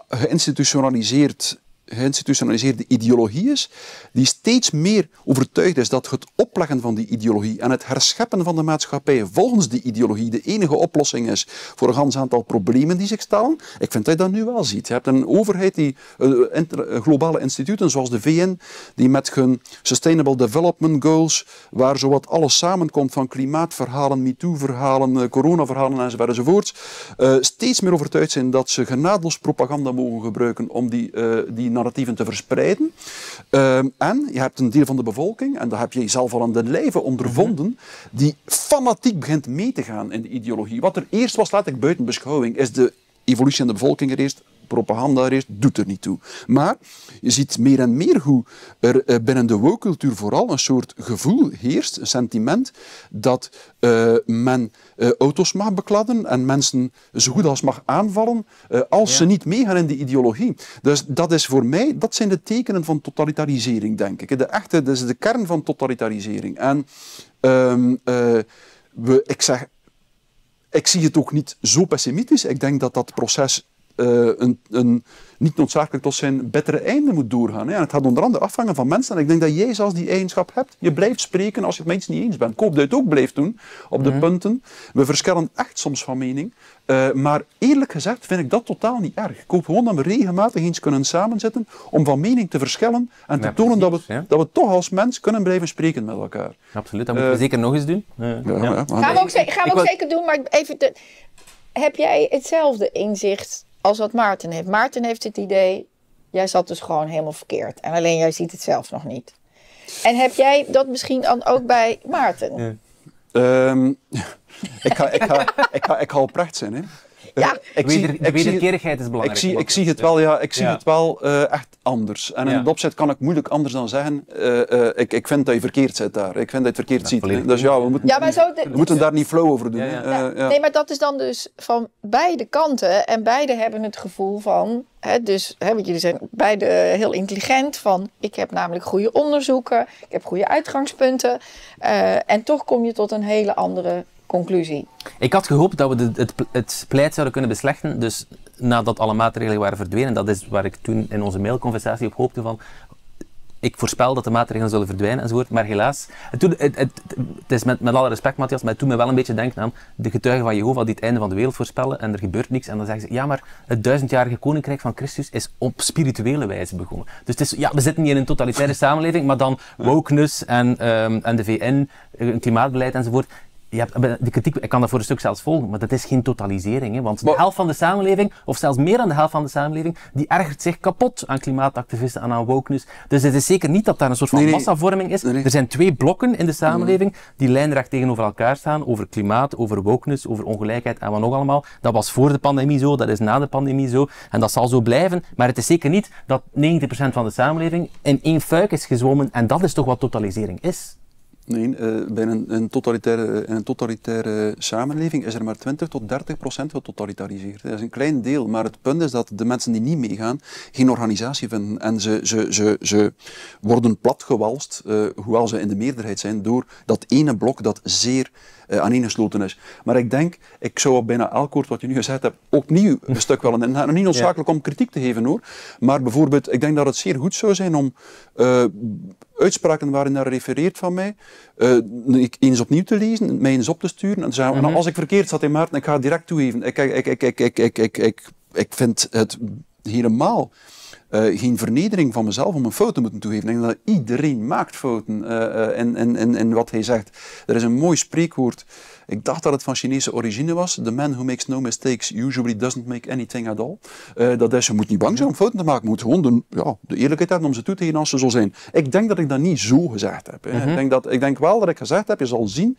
geïnstitutionaliseerd geïnstitutionaliseerde ideologie is, die steeds meer overtuigd is dat het opleggen van die ideologie en het herscheppen van de maatschappij volgens die ideologie de enige oplossing is voor een gans aantal problemen die zich stellen. Ik vind dat je dat nu wel ziet. Je hebt een overheid die eh, eh, globale instituten zoals de VN, die met hun Sustainable Development Goals, waar zowat alles samenkomt van klimaatverhalen, MeToo-verhalen, uh, eh, coronaverhalen enzovoort, enzovoort steeds meer overtuigd zijn dat ze genadeloos propaganda mogen gebruiken om die, die narratieven te verspreiden. Ehm, en je hebt een deel van de bevolking, en daar heb je zelf al aan de lijve ondervonden, die fanatiek begint mee te gaan in de ideologie. Wat er eerst was, laat ik buiten beschouwing, is de evolutie in de bevolking eerst propaganda is, doet er niet toe. Maar je ziet meer en meer hoe er eh, binnen de woke-cultuur vooral een soort gevoel heerst, een sentiment, dat eh, men uh, auto's mag bekladden en mensen zo goed als mag aanvallen als ze niet meegaan in de ideologie. Dus dat is voor mij, dat zijn de tekenen van totalitarisering, denk ik. De echte, dat is de kern van totalitarisering. En ehm, we, ik zeg ik zie het ook niet zo pessimistisch. Ik denk dat dat proces eh, een, een, niet noodzakelijk tot zijn bittere einde moet doorgaan. Hè. En het gaat onder andere afhangen van mensen. En ik denk dat jij zelfs die eigenschap hebt. Je blijft spreken als je het met niet eens bent. het ook blijft doen op de punten. We verschillen echt soms van mening. Eh, maar eerlijk gezegd vind ik dat totaal niet erg. Ik hoop gewoon dat we regelmatig eens kunnen samenzitten om van mening te verschillen en te tonen dat, we, dat we toch als mens kunnen blijven spreken met elkaar. Absoluut, dat eh, moeten we zeker nog eens doen. Ja, gaan we ook, gaan we zeker doen, maar even... heb jij hetzelfde inzicht als wat Maarten heeft. Maarten heeft het idee, jij zat dus gewoon helemaal verkeerd. En alleen jij ziet het zelf nog niet. En heb jij dat misschien dan ook bij Maarten? Ehm, [LAUGHS] ik, ga, ik, ga, ik, ga, ik ga zijn, hè ja. ik zie, de wederkerigheid is belangrijk. Ik zie, ik zie het wel, ja, ik zie het wel eh, echt anders. En in het opzet kan ik moeilijk anders dan zeggen, eh, eh, ik, ik vind dat je verkeerd zit daar. Ik vind dat je verkeerd ziet. Dus ja, we moeten, ja, maar moeten daar niet flow over doen. Nee, maar dat is dan dus van beide kanten. En beide hebben het gevoel van, dus, he, want jullie zijn beide heel intelligent. Van, ik heb namelijk goede onderzoeken, ik heb goede uitgangspunten. en toch kom je tot een hele andere conclusie. Ik had gehoopt dat we het, het pleit zouden kunnen beslechten, dus nadat alle maatregelen waren verdwenen. Dat is waar ik toen in onze mailconversatie op hoopte van ik voorspel dat de maatregelen zullen verdwijnen enzovoort, maar helaas. het, het, is met, met alle respect, Matthias, maar toen me wel een beetje denken aan de getuigen van Jehovah die het einde van de wereld voorspellen en er gebeurt niks. En dan zeggen ze, ja, maar het duizendjarige koninkrijk van Christus is op spirituele wijze begonnen. Dus het is, ja, we zitten niet in een totalitaire samenleving, maar dan wokeness en, ehm, en de VN, klimaatbeleid enzovoort je hebt, de kritiek, ik kan dat voor een stuk zelfs volgen, maar dat is geen totalisering. Hè? Want de helft van de samenleving, of zelfs meer dan de helft van de samenleving, die ergert zich kapot aan klimaatactivisten en aan wokeness. Dus het is zeker niet dat daar een soort van nee, massavorming is. Er zijn twee blokken in de samenleving die lijnrecht tegenover elkaar staan, over klimaat, over wokeness, over ongelijkheid en wat nog allemaal. Dat was voor de pandemie zo, dat is na de pandemie zo, en dat zal zo blijven. Maar het is zeker niet dat 90% van de samenleving in één fuik is gezwommen, en dat is toch wat totalisering is. Nee, eh, bij een, een, totalitaire, in eh, een totalitaire samenleving is er maar 20 tot 30 procent getotalitariseerd. Dat is een klein deel, maar het punt is dat de mensen die niet meegaan geen organisatie vinden. En ze, ze, ze, ze worden platgewalst, uh, hoewel ze in de meerderheid zijn, door dat ene blok dat zeer uh, eh, aaneengesloten is. Maar ik denk, ik zou op bijna elk woord wat je nu gezegd hebt, opnieuw [LAUGHS] een stuk willen. En het is niet noodzakelijk om kritiek te geven hoor. Maar bijvoorbeeld, ik denk dat het zeer goed zou zijn om eh, uitspraken waarin daar refereert van mij, eh, eens opnieuw te lezen, mij eens op te sturen. En nou, mhm. als ik verkeerd zat in Maarten, ik ga het direct toegeven. Ik, ik, ik, ik, ik, ik, ik, ik, ik vind het helemaal eh, geen vernedering van mezelf om een fout te moeten toegeven. Ik denk dat iedereen maakt fouten. Uh, en, en, en, en wat hij zegt. Er is een mooi spreekwoord. Ik dacht dat het van Chinese origine was. The man who makes no mistakes usually doesn't make anything at all. Uh, dat is, je moet niet bang zijn om fouten te maken. Je moet gewoon de, ja, de eerlijkheid hebben om ze toe te geven als ze zo zijn. Ik denk dat ik dat niet zo gezegd heb. Mhm. ik, denk dat, ik denk wel dat ik gezegd heb, je zal zien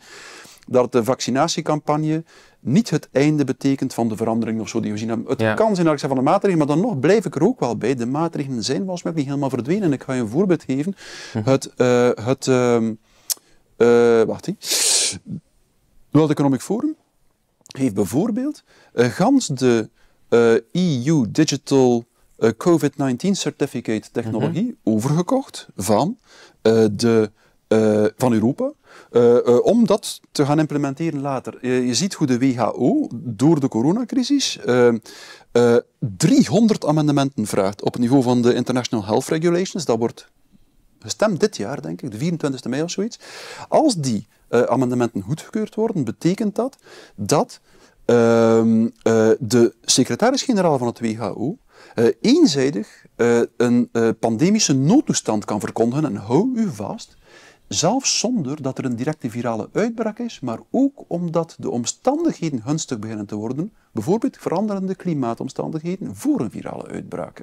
dat de vaccinatiecampagne niet het einde betekent van de verandering of zo die we zien hebben. Het kan zijn dat ik zeg van de maatregelen, maar dan nog blijf ik er ook wel bij. De maatregelen zijn volgens mij niet helemaal verdwenen. En ik ga je een voorbeeld geven. Hm. Het, uh, het ehm, eh, wacht World Economic Forum heeft bijvoorbeeld eh, gans de EU e Digital COVID-19 Certificate mhm. technologie overgekocht van, de, van Europa. Eh, eh, om dat te gaan implementeren later. Je, ziet hoe de WHO door de coronacrisis 300 eh, amendementen vraagt op het niveau van de International Health Regulations. Dat wordt gestemd dit jaar, denk ik, de 24e mei of zoiets. Als die amendementen goedgekeurd worden, betekent dat dat ehm, de secretaris-generaal van het WHO eenzijdig een pandemische noodtoestand kan verkondigen. En hou u vast, Zelfs zonder dat er een directe virale uitbraak is, maar ook omdat de omstandigheden gunstig beginnen te worden, bijvoorbeeld veranderende klimaatomstandigheden voor een virale uitbraak.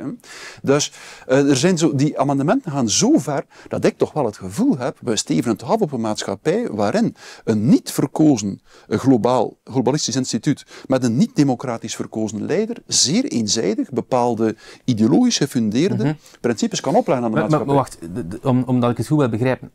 Dus eh, er zijn zo, die amendementen gaan zo ver dat ik toch wel het gevoel heb, we steven het af op een maatschappij waarin een niet verkozen eh, globaal, globalistisch instituut met een niet democratisch verkozen leider zeer eenzijdig bepaalde ideologisch gefundeerde mhm. principes kan opleggen aan de maatschappij. Maar, wacht, omdat ik het goed wil begrijpen,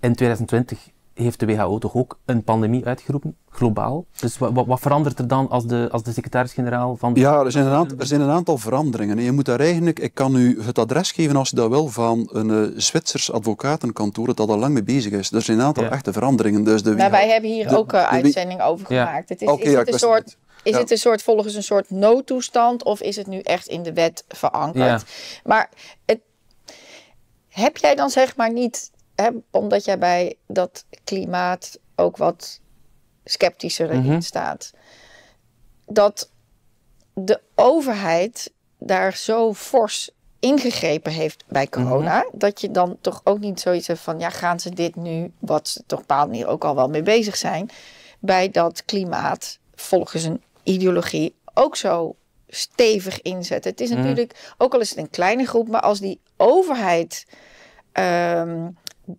in 2020 heeft de WHO toch ook een pandemie uitgeroepen, globaal. Dus wat, wat, verandert er dan als de, als de secretaris-generaal van... De... Ja, er zijn, een aantal, er zijn een aantal veranderingen. je moet daar eigenlijk... Ik kan u het adres geven, als u dat wil, van een uh, Zwitsers advocatenkantoor dat al lang mee bezig is. Er zijn een aantal echte veranderingen. Dus de maar wij hebben hier ook eh, uitzending over gemaakt. Het is, is ja, het een soort... Is het een soort volgens een soort noodtoestand of is het nu echt in de wet verankerd? Maar het, heb jij dan zeg maar niet omdat jij bij dat klimaat ook wat sceptischer in mhm. staat. Dat de overheid daar zo fors ingegrepen heeft bij mhm. corona, dat je dan toch ook niet zoiets hebt van, ja, gaan ze dit nu, wat ze toch op een bepaalde manier ook al wel mee bezig zijn, bij dat klimaat volgens een ideologie ook zo stevig inzetten. Het is mhm. natuurlijk, ook al is het een kleine groep, maar als die overheid ehm,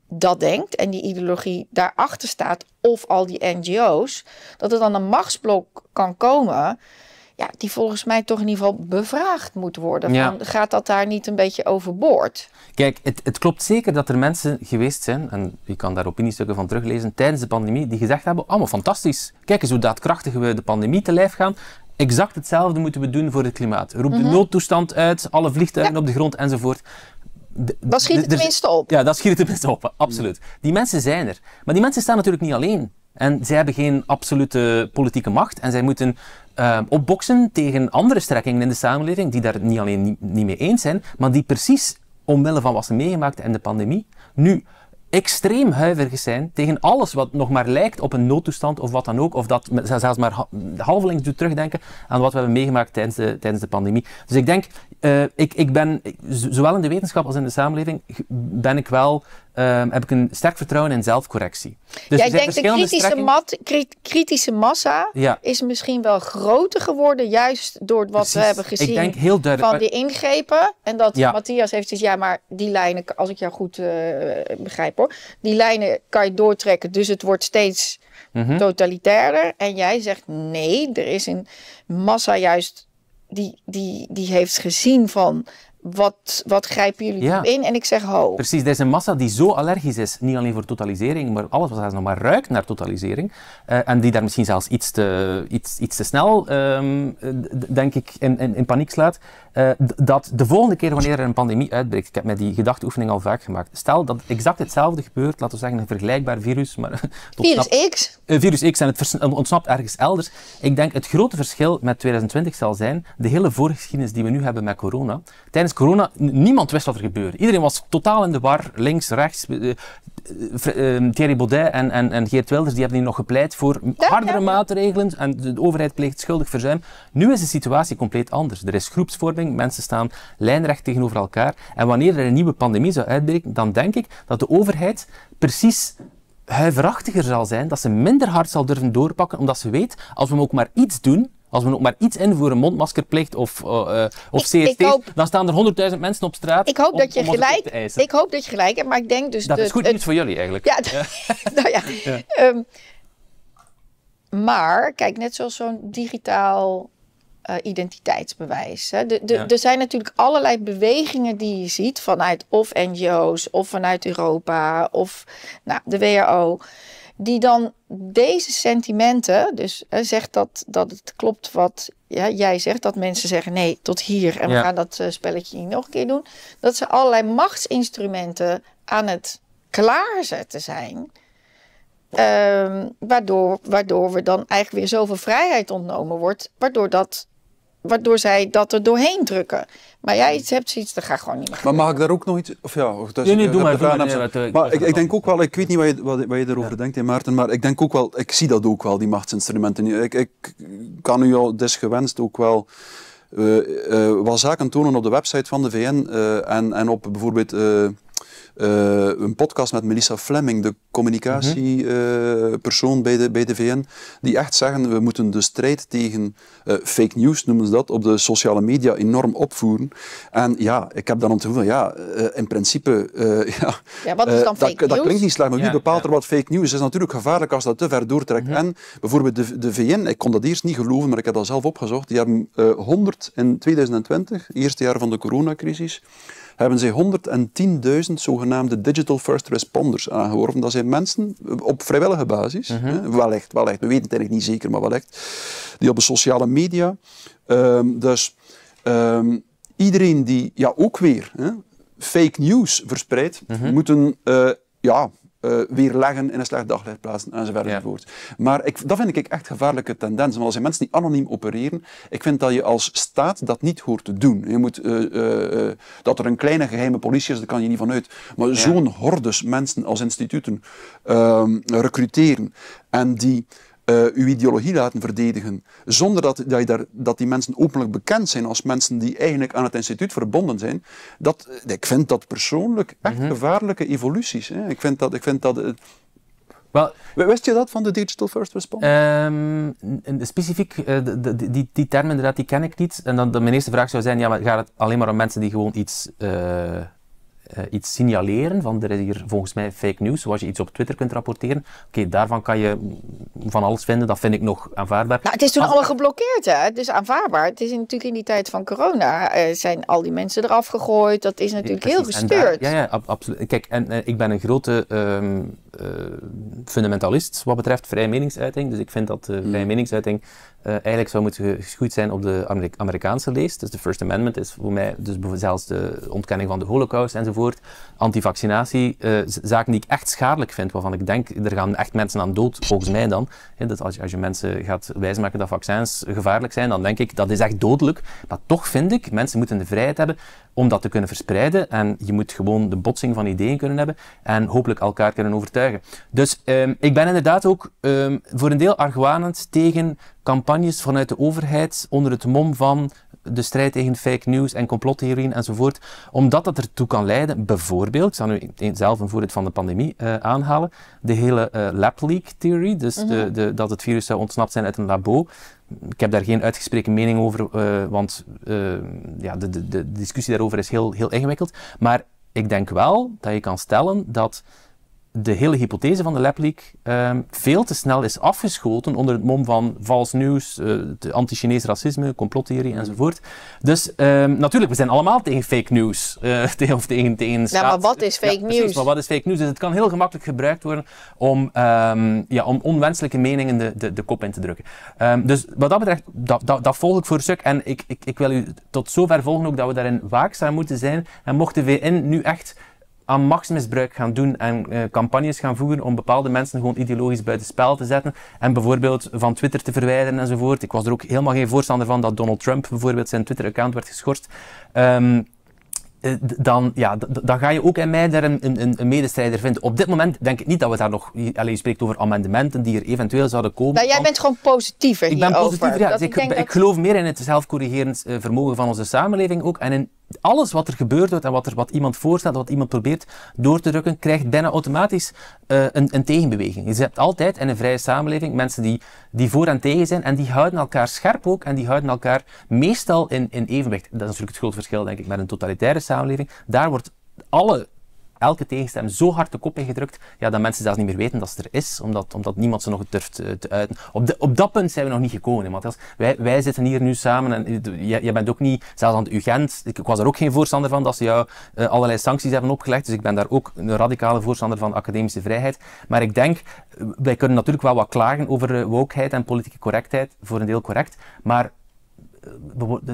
dat denkt en die ideologie daarachter staat, of al die NGO's, dat er dan een machtsblok kan komen. Ja, die volgens mij toch in ieder geval bevraagd moet worden. gaat dat daar niet een beetje overboord? Kijk, het, het, klopt zeker dat er mensen geweest zijn, en je kan daar opiniestukken van teruglezen, tijdens de pandemie, die gezegd hebben, allemaal fantastisch. Kijk eens hoe daadkrachtig we de pandemie te lijf gaan. Exact hetzelfde moeten we doen voor het klimaat. Roep de mhm. noodtoestand uit, alle vliegtuigen op de grond enzovoort dat schiet het tenminste op. Ja, dat schiet het tenminste op, absoluut. Die mensen zijn er. Maar die mensen staan natuurlijk niet alleen. En zij hebben geen absolute politieke macht en zij moeten ehm, opboksen tegen andere strekkingen in de samenleving die daar niet alleen niet, niet mee eens zijn, maar die precies omwille van wat ze meegemaakt en de pandemie nu extreem huiverig zijn tegen alles wat nog maar lijkt op een noodtoestand of wat dan ook, of dat zelfs maar halvelings doet terugdenken aan wat we hebben meegemaakt tijdens de, tijdens de pandemie. Dus ik denk, eh, ik, ik ben, zowel in de wetenschap als in de samenleving, ben ik wel Ehm, heb ik een sterk vertrouwen in zelfcorrectie. Dus ik de kritische, kritische massa is misschien wel groter geworden, juist door wat we hebben gezien van die ingrepen. En dat Matthias heeft gezegd, ja, maar die lijnen, als ik jou goed eh, begrijp hoor, die lijnen kan je doortrekken, dus het wordt steeds mhm. totalitairder. En jij zegt, nee, er is een massa juist die, die, die heeft gezien van wat, wat grijpen jullie in? En ik zeg ho. Precies, er is een massa die zo allergisch is, niet alleen voor totalisering, maar alles wat nog maar ruikt naar totalisering. Eh, en die daar misschien zelfs iets te, iets, iets te snel, ehm, eh, denk ik, in, in paniek slaat. Eh, dat de volgende keer wanneer er een pandemie uitbreekt, ik heb met die gedachteoefening al vaak gemaakt, stel dat exact hetzelfde gebeurt, laten we zeggen een vergelijkbaar virus, maar... [LAUGHS] Virus X? Eh, virus X en het eh, ontsnapt ergens elders. Ik denk het grote verschil met 2020 zal zijn de hele voorgeschiedenis die we nu hebben met corona. Tijdens corona, niemand wist wat er gebeurde. Iedereen was totaal in de war, links, rechts. Ehm, Thierry Baudet en, en, en Geert Wilders die hebben hier nog gepleit voor ja, hardere maatregelen en de overheid pleegt schuldig verzuim. Nu is de situatie compleet anders. Er is groepsvorming, mensen staan lijnrecht tegenover elkaar. En wanneer er een nieuwe pandemie zou uitbreken, dan denk ik dat de overheid precies huiverachtiger zal zijn, dat ze minder hard zal durven doorpakken, omdat ze weet, als we ook maar iets doen, als we nog maar iets invoeren, mondmaskerplicht of, uh, of CST, dan staan er honderdduizend mensen op straat. Ik hoop, dat je gelijk, ik hoop dat je gelijk hebt, maar ik denk dus. Dat is goed nieuws voor jullie eigenlijk. Ja, [LAUGHS] nou ja. Ehm, maar kijk, net zoals zo'n digitaal eh, identiteitsbewijs. Hè. ja. Er zijn natuurlijk allerlei bewegingen die je ziet vanuit of NGO's of vanuit Europa of nou, de WHO die dan deze sentimenten, dus zegt dat, dat het klopt wat jij zegt, dat mensen zeggen nee tot hier en we gaan dat eh, spelletje niet nog een keer doen, dat ze allerlei machtsinstrumenten aan het klaarzetten zijn. Ehm, waardoor, waardoor we dan eigenlijk weer zoveel vrijheid ontnomen wordt, waardoor dat waardoor zij dat er doorheen drukken. Maar jij hebt zoiets, dat gaat gewoon niet meer. Maar mag ik daar ook nog iets... Of ja, of dat is, nee, nee, doe eh, maar. ik, ik, denk ook wel, ik weet niet wat je, wat, je erover denkt, hè, Maarten, maar ik denk ook wel, ik zie dat ook wel, die machtsinstrumenten. Ik, ik kan u al desgewenst ook wel... Eh, eh, wat zaken tonen op de website van de VN en, en op bijvoorbeeld eh, een podcast met Melissa Fleming, de communicatiepersoon bij, de, bij de VN, die echt zeggen we moeten de strijd tegen eh, fake news, noemen ze dat, op de sociale media enorm opvoeren. En ja, ik heb dan onthouden van ja, eh, in principe, [LAUGHS] ja, ja wat is dan fake dat, dat, klinkt niet slecht, maar wie bepaalt er wat fake news is? natuurlijk gevaarlijk als dat te ver doortrekt. Mhm. En bijvoorbeeld de, de VN, ik kon dat eerst niet geloven, maar ik heb dat zelf opgezocht, die hebben 100 in 2020, eerste jaar van de coronacrisis, hebben zij 110.000 zogenaamde digital first responders aangeworven. Dat zijn mensen eh, op vrijwillige basis, wel mhm. echt, wellicht, wellicht, we weten het eigenlijk niet zeker, maar wellicht, die op de sociale media. Ehm, dus ehm, iedereen die, ja ook weer, hè, fake news verspreidt, moet. Mhm. moeten eh, ja, uh, weerleggen in een slecht daglicht plaatsen enzovoort. Maar ik, dat vind ik echt gevaarlijke tendens. Want als je mensen die anoniem opereren, ik vind dat je als staat dat niet hoort te doen. Je moet, eh, eh, dat er een kleine geheime politie is, daar kan je niet van uit. Maar zo'n hordes mensen als instituten ehm, recruteren en die uh, uw ideologie laten verdedigen, zonder dat, dat, je daar, dat die mensen openlijk bekend zijn als mensen die eigenlijk aan het instituut verbonden zijn, dat, eh, ik vind dat persoonlijk echt mhm. gevaarlijke evoluties. Hè. Ik vind dat... Ik vind dat eh, Wel, Wist je dat van de Digital First Response? Ehm, specifiek, die, die term inderdaad, die ken ik niet. En dan de, mijn eerste vraag zou zijn, ja, maar gaat het alleen maar om mensen die gewoon iets eh, iets signaleren van er is hier volgens mij fake news, zoals je iets op Twitter kunt rapporteren. Oké, daarvan kan je van alles vinden, dat vind ik nog aanvaardbaar. Nou, het is toen allemaal geblokkeerd, hè? Dus aanvaardbaar. Het is natuurlijk in die tijd van corona eh, zijn al die mensen eraf gegooid. Dat is natuurlijk heel gestuurd. ja, ja, absoluut. Kijk, en, eh, ik ben een grote... Ehm, eh, fundamentalist wat betreft vrije meningsuiting. Dus ik vind dat de hmm. vrije meningsuiting eh, eigenlijk zou moeten geschoeid zijn op de Amerikaanse leest, Dus de First Amendment is voor mij dus zelfs de ontkenning van de holocaust enzovoort. Antivaccinatie, uh, zaken die ik echt schadelijk vind, waarvan ik denk, er gaan echt mensen aan dood, volgens mij dan. dat als je, als, je mensen gaat wijsmaken dat vaccins gevaarlijk zijn, dan denk ik, dat is echt dodelijk. Maar toch vind ik, mensen moeten de vrijheid hebben om dat te kunnen verspreiden. En je moet gewoon de botsing van ideeën kunnen hebben en hopelijk elkaar kunnen overtuigen dus ehm, ik ben inderdaad ook ehm, voor een deel argwanend tegen campagnes vanuit de overheid onder het mom van de strijd tegen fake news en complottheorieën enzovoort, omdat dat ertoe kan leiden, bijvoorbeeld, ik zal nu zelf een voorbeeld van de pandemie eh, aanhalen, de hele uh, lab leak theory, dus de, mhm. de, dat het virus zou ontsnapt zijn uit een labo. Ik heb daar geen uitgesproken mening over, eh, want ja, de, de, de discussie daarover is heel, heel ingewikkeld. Maar ik denk wel dat je kan stellen dat de hele hypothese van de lab leak ehm, veel te snel is afgeschoten onder het mom van vals nieuws, eh, anti-Chinees racisme, complottheorie enzovoort. Dus ehm, natuurlijk, we zijn allemaal tegen fake news. Eh, [LAUGHS] tegen, of tegen, tegen maar wat is fake news? Precies, maar wat is fake Dus het kan heel gemakkelijk gebruikt worden om, ehm, ja, om onwenselijke meningen de, de, de kop in te drukken. dus wat dat betreft, dat, dat, volg ik voor stuk. En ik, ik, ik wil u tot zover volgen ook dat we daarin waakzaam moeten zijn. En mocht de VN nu echt aan machtsmisbruik gaan doen en eh, campagnes gaan voeren om bepaalde mensen gewoon ideologisch buitenspel te zetten en bijvoorbeeld van Twitter te verwijderen enzovoort. Ik was er ook helemaal geen voorstander van dat Donald Trump bijvoorbeeld zijn Twitter-account werd geschorst. Ehm, eh, dan, ja, dan ga je ook in mij daar een, een, een medestrijder vinden. Op dit moment denk ik niet dat we daar nog... Alleen je spreekt over amendementen die er eventueel zouden komen. Nou, jij bent gewoon positiever Ik ben positiever, ja. ik, ik, geloof meer in het zelfcorrigerend eh, vermogen van onze samenleving ook. En in alles wat er gebeurd wordt en wat, er, wat iemand voorstelt, wat iemand probeert door te drukken, krijgt bijna automatisch eh, een, een, tegenbeweging. je hebt altijd in een vrije samenleving mensen die, die voor en tegen zijn en die houden elkaar scherp ook en die houden elkaar meestal in, in evenwicht. Dat is natuurlijk het groot verschil, denk ik, met een totalitaire samenleving. Daar wordt alle elke tegenstem zo hard de kop ingedrukt, ja, dat mensen zelfs niet meer weten dat ze er is, omdat, omdat niemand ze nog durft eh, te uiten. Op, de, op dat punt zijn we nog niet gekomen, hè, Wij, wij zitten hier nu samen en eh, jij bent ook niet, zelfs aan de UGent, ik, was er ook geen voorstander van dat ze jou eh, allerlei sancties hebben opgelegd, dus ik ben daar ook een radicale voorstander van academische vrijheid. Maar ik denk, wij kunnen natuurlijk wel wat klagen over uh, wokeheid en politieke correctheid, voor een deel correct, maar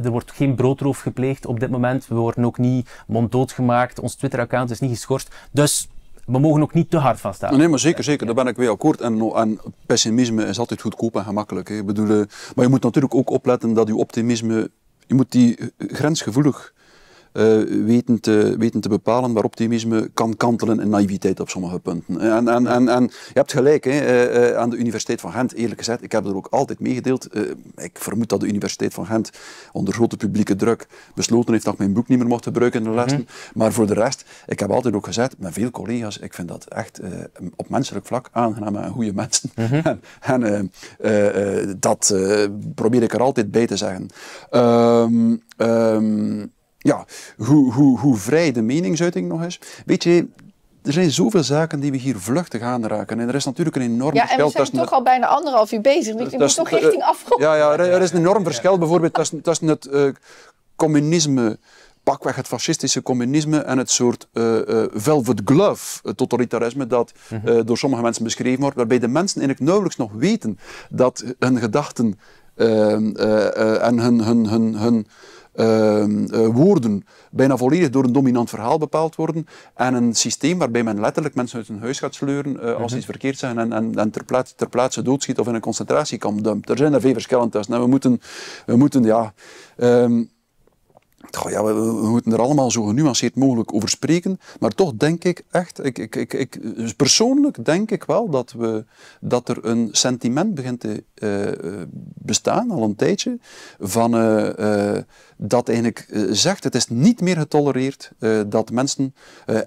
er wordt geen broodroof gepleegd op dit moment. We worden ook niet monddood gemaakt. Ons Twitter-account is niet geschorst. Dus we mogen ook niet te hard van staan. Nee, maar zeker, zeker. Daar ben ik weer akkoord. En, en pessimisme is altijd goedkoop en gemakkelijk. Hè. Ik bedoel, eh, maar je moet natuurlijk ook opletten dat je optimisme... Je moet die eh, grensgevoelig eh, weten, te, weten te bepalen waar optimisme kan kantelen en naïviteit op sommige punten. Eh, en, en, en, en je hebt gelijk, hè, eh, aan de Universiteit van Gent, eerlijk gezegd, ik heb er ook altijd meegedeeld, ik vermoed dat de Universiteit van Gent onder grote publieke druk besloten heeft dat ik mijn boek niet meer mocht gebruiken in de lessen. Mhm. Maar voor de rest, ik heb altijd ook gezegd, met veel collega's, ik vind dat echt op menselijk vlak aangename en goede mensen. Mhm. [LAUGHS] en, dat probeer ik er altijd bij te zeggen. Um, ja, hoe, hoe, hoe vrij de meningsuiting nog is. Weet je, er zijn zoveel zaken die we hier vluchtig aanraken. En er is natuurlijk een enorm verschil. Ja, en we zijn toch al bijna anderhalf uur bezig. Dus je moet toch richting afronden. Ja, ja, er, is een enorm verschil bijvoorbeeld tussen, tussen het uh, communisme pakweg het fascistische communisme en het soort eh, eh, velvet glove totalitarisme dat mhm. door sommige mensen beschreven wordt, waarbij de mensen eigenlijk nauwelijks nog weten dat hun gedachten ehm, en hun, hun, hun, hun uh, woorden bijna volledig door een dominant verhaal bepaald worden. En een systeem waarbij men letterlijk mensen uit hun huis gaat sleuren eh, als ze mhm. iets verkeerd zeggen en, en, ter, plaatse, doodschiet of in een concentratiekamp dumpt. Er zijn er veel verschillende. tussen. Nou, we moeten, we moeten ja... Ehm, we, moeten er allemaal zo genuanceerd mogelijk over spreken, maar toch denk ik echt, ik, ik, ik, ik dus persoonlijk denk ik wel dat, we, dat er een sentiment begint te eh, eh, bestaan, al een tijdje, van, eh, dat eigenlijk zegt, het is niet meer getolereerd dat mensen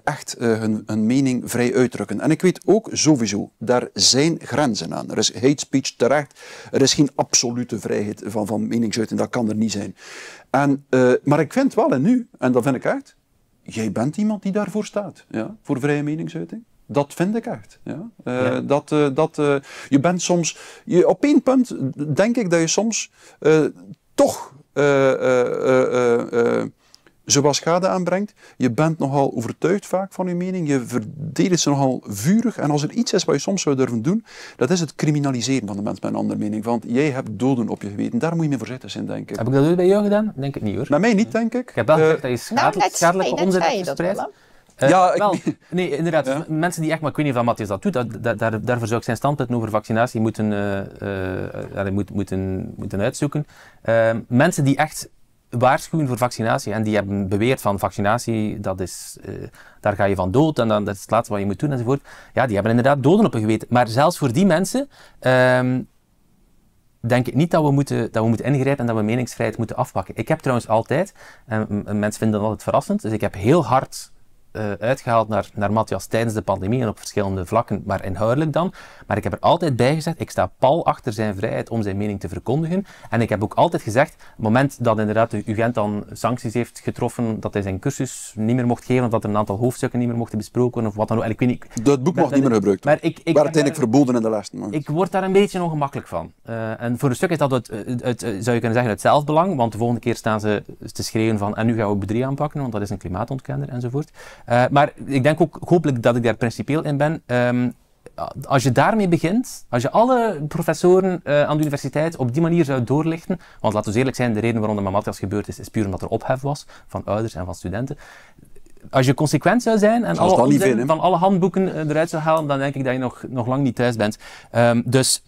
echt hun, mening vrij uitdrukken. En ik weet ook sowieso, daar zijn grenzen aan. Er is hate speech terecht, er is geen absolute vrijheid van, van meningsuiting, dat kan er niet zijn. En, eh, maar ik vind wel, en nu, en dat vind ik echt, jij bent iemand die daarvoor staat, ja? voor vrije meningsuiting. Dat vind ik echt. Eh, ja? Dat, eh, dat, je bent soms, je, op één punt denk ik dat je soms toch zowel schade aanbrengt. Je bent nogal overtuigd vaak van je mening. Je verdedigt ze nogal vurig. En als er iets is wat je soms zou durven doen, dat is het criminaliseren van de mens met een andere mening. Want jij hebt doden op je geweten. Daar moet je mee voorzichtig zijn, denk ik. Heb ik dat ooit bij jou gedaan? Denk ik niet hoor. Bij mij niet, denk ik. Ik heb wel eh, gezegd dat je nou, schadelijk, schadelijke onzin omzet hebt eh, [LAUGHS] ja, nee, inderdaad. Mensen die echt, maar ik weet niet of Matthias dat doet, dat, dat, daar, daarvoor zou ik zijn standpunt over vaccinatie moeten, uh, eh, uh, moeten, moeten, moeten uitzoeken. mensen die echt waarschuwen voor vaccinatie. En die hebben beweerd van vaccinatie, dat is, eh, daar ga je van dood en dan, dat is het laatste wat je moet doen enzovoort. Ja, die hebben inderdaad doden op hun geweten. Maar zelfs voor die mensen um, denk ik niet dat we, moeten, dat we moeten ingrijpen en dat we meningsvrijheid moeten afpakken. Ik heb trouwens altijd, en mensen vinden dat altijd verrassend, dus ik heb heel hard eh, uitgehaald naar, naar Matthias tijdens de pandemie en op verschillende vlakken, maar inhoudelijk dan. Maar ik heb er altijd bij gezegd, ik sta pal achter zijn vrijheid om zijn mening te verkondigen. En ik heb ook altijd gezegd, op het moment dat inderdaad de UGent dan sancties heeft getroffen, dat hij zijn cursus niet meer mocht geven, of dat er een aantal hoofdstukken niet meer mochten besproken of wat dan ook. ik weet niet, dat boek mocht niet meer gebruikt maar ik, ik, uiteindelijk eh, verboden in de laatste maand. Ik word daar een beetje ongemakkelijk van. Eh, en voor een stuk is dat, het zou je kunnen zeggen, het zelfbelang, want de volgende keer staan ze te schreeuwen van, en nu gaan we op 3 aanpakken, want dat is een klimaatontkender enzovoort. Eh, maar ik denk ook hopelijk dat ik daar principieel in ben. Ehm, als je daarmee begint, als je alle professoren eh, aan de universiteit op die manier zou doorlichten, want laten we eerlijk zijn, de reden waarom de Mamatias gebeurd is, is puur omdat er ophef was van ouders en van studenten. Als je consequent zou zijn en alle van alle handboeken eh, eruit zou halen, dan denk ik dat je nog, nog lang niet thuis bent. Ehm, dus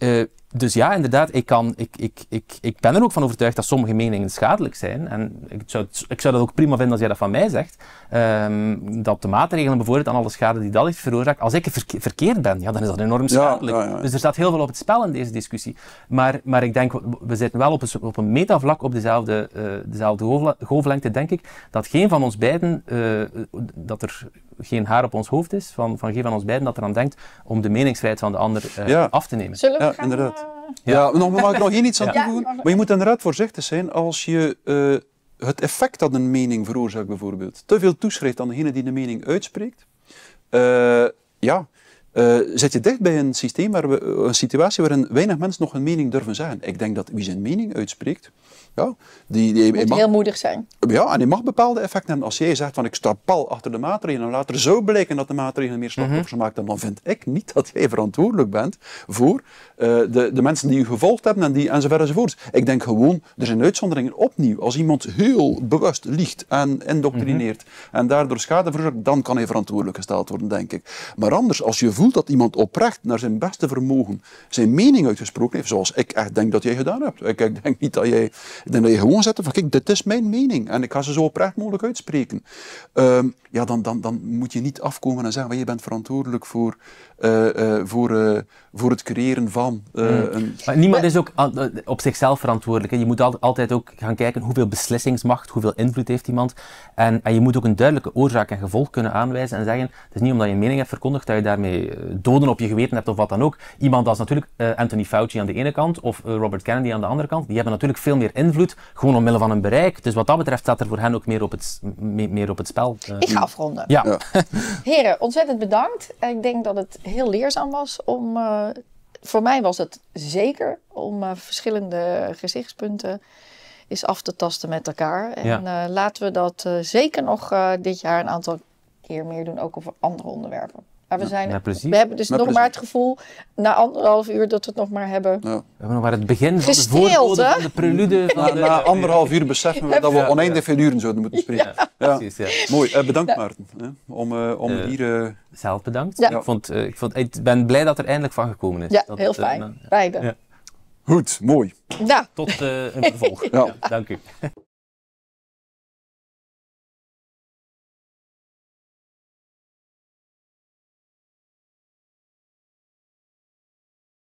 dus ja, inderdaad, ik, kan, ik, ik, ik, ik ben er ook van overtuigd dat sommige meningen schadelijk zijn. En ik zou, ik zou dat ook prima vinden als jij dat van mij zegt. Ehm, dat de maatregelen bijvoorbeeld aan alle schade die dat heeft veroorzaakt, als ik verkeerd ben, ja, dan is dat enorm schadelijk. Dus er staat heel veel op het spel in deze discussie. Maar, maar ik denk, we zitten wel op een, op een metavlak op dezelfde, uh, dezelfde golflengte, denk ik, dat geen van ons beiden, eh, dat er geen haar op ons hoofd is, van, van geen van ons beiden dat er aan denkt, om de meningsvrijheid van de ander eh, af te nemen. ja, inderdaad. Eh, ja, ja nog, mag ik nog hier iets aan toevoegen? Maar je moet inderdaad voorzichtig zijn als je eh, het effect dat een mening veroorzaakt bijvoorbeeld, te veel toeschrijft aan degene die de mening uitspreekt. Uh, ja, zit je dicht bij een systeem, waar we, een situatie waarin weinig mensen nog een mening durven zeggen. Ik denk dat wie zijn mening uitspreekt, ja, die, die, moet mag, heel moedig zijn. Ja, en je mag bepaalde effecten hebben. Als jij zegt van ik sta pal achter de maatregelen en later er zo blijken dat de maatregelen meer slachtoffers mm maakt, dan vind ik niet dat jij verantwoordelijk bent voor eh, de, de mensen die u gevolgd hebben en die, enzovoort enzovoort. Ik denk gewoon, er zijn uitzonderingen opnieuw. Als iemand heel bewust liegt en indoctrineert mhm. en daardoor schade veroorzaakt, dan kan hij verantwoordelijk gesteld worden, denk ik. Maar anders, als je voelt dat iemand oprecht naar zijn beste vermogen zijn mening uitgesproken heeft, zoals ik echt denk dat jij gedaan hebt. ik denk niet dat jij dan denk dat je gewoon zet van, kijk, dit is mijn mening en ik ga ze zo oprecht mogelijk uitspreken. Ehm, ja, dan, dan, dan moet je niet afkomen en zeggen, je bent verantwoordelijk voor eh, eh, voor, eh, voor het creëren van. Hmm. een... Maar niemand is ook op zichzelf verantwoordelijk. Hè. Je moet altijd ook gaan kijken hoeveel beslissingsmacht, hoeveel invloed heeft iemand. En, en je moet ook een duidelijke oorzaak en gevolg kunnen aanwijzen en zeggen: het is niet omdat je een mening hebt verkondigd dat je daarmee doden op je geweten hebt of wat dan ook. Iemand als natuurlijk Anthony Fauci aan de ene kant of Robert Kennedy aan de andere kant, die hebben natuurlijk veel meer invloed, gewoon omwille van hun bereik. Dus wat dat betreft staat er voor hen ook meer op het, meer op het spel. Ik ga afronden. ja. [LAUGHS] [LAUGHS] Heren, ontzettend bedankt. Ik denk dat het heel leerzaam was om. Eh, voor mij was het zeker om eh, verschillende gezichtspunten is af te tasten met elkaar. En eh, laten we dat zeker nog dit jaar een aantal keer meer doen, ook over andere onderwerpen we, zijn, we hebben dus nog maar het gevoel, na anderhalf uur, dat we het nog maar hebben. Ja. We hebben nog maar het begin van de van de prelude. Van na, anderhalf uur beseffen we dat we oneindig veel uren zouden moeten spreken. Precies, Mooi, eh, bedankt Maarten hè, om, eh, om eh, hier... Zelf bedankt. Ik, vond, ik, vond, ik ben blij dat er eindelijk van gekomen is. Ja, heel fijn. Beide. Goed, mooi. Nou. Tot een vervolg. Dank u.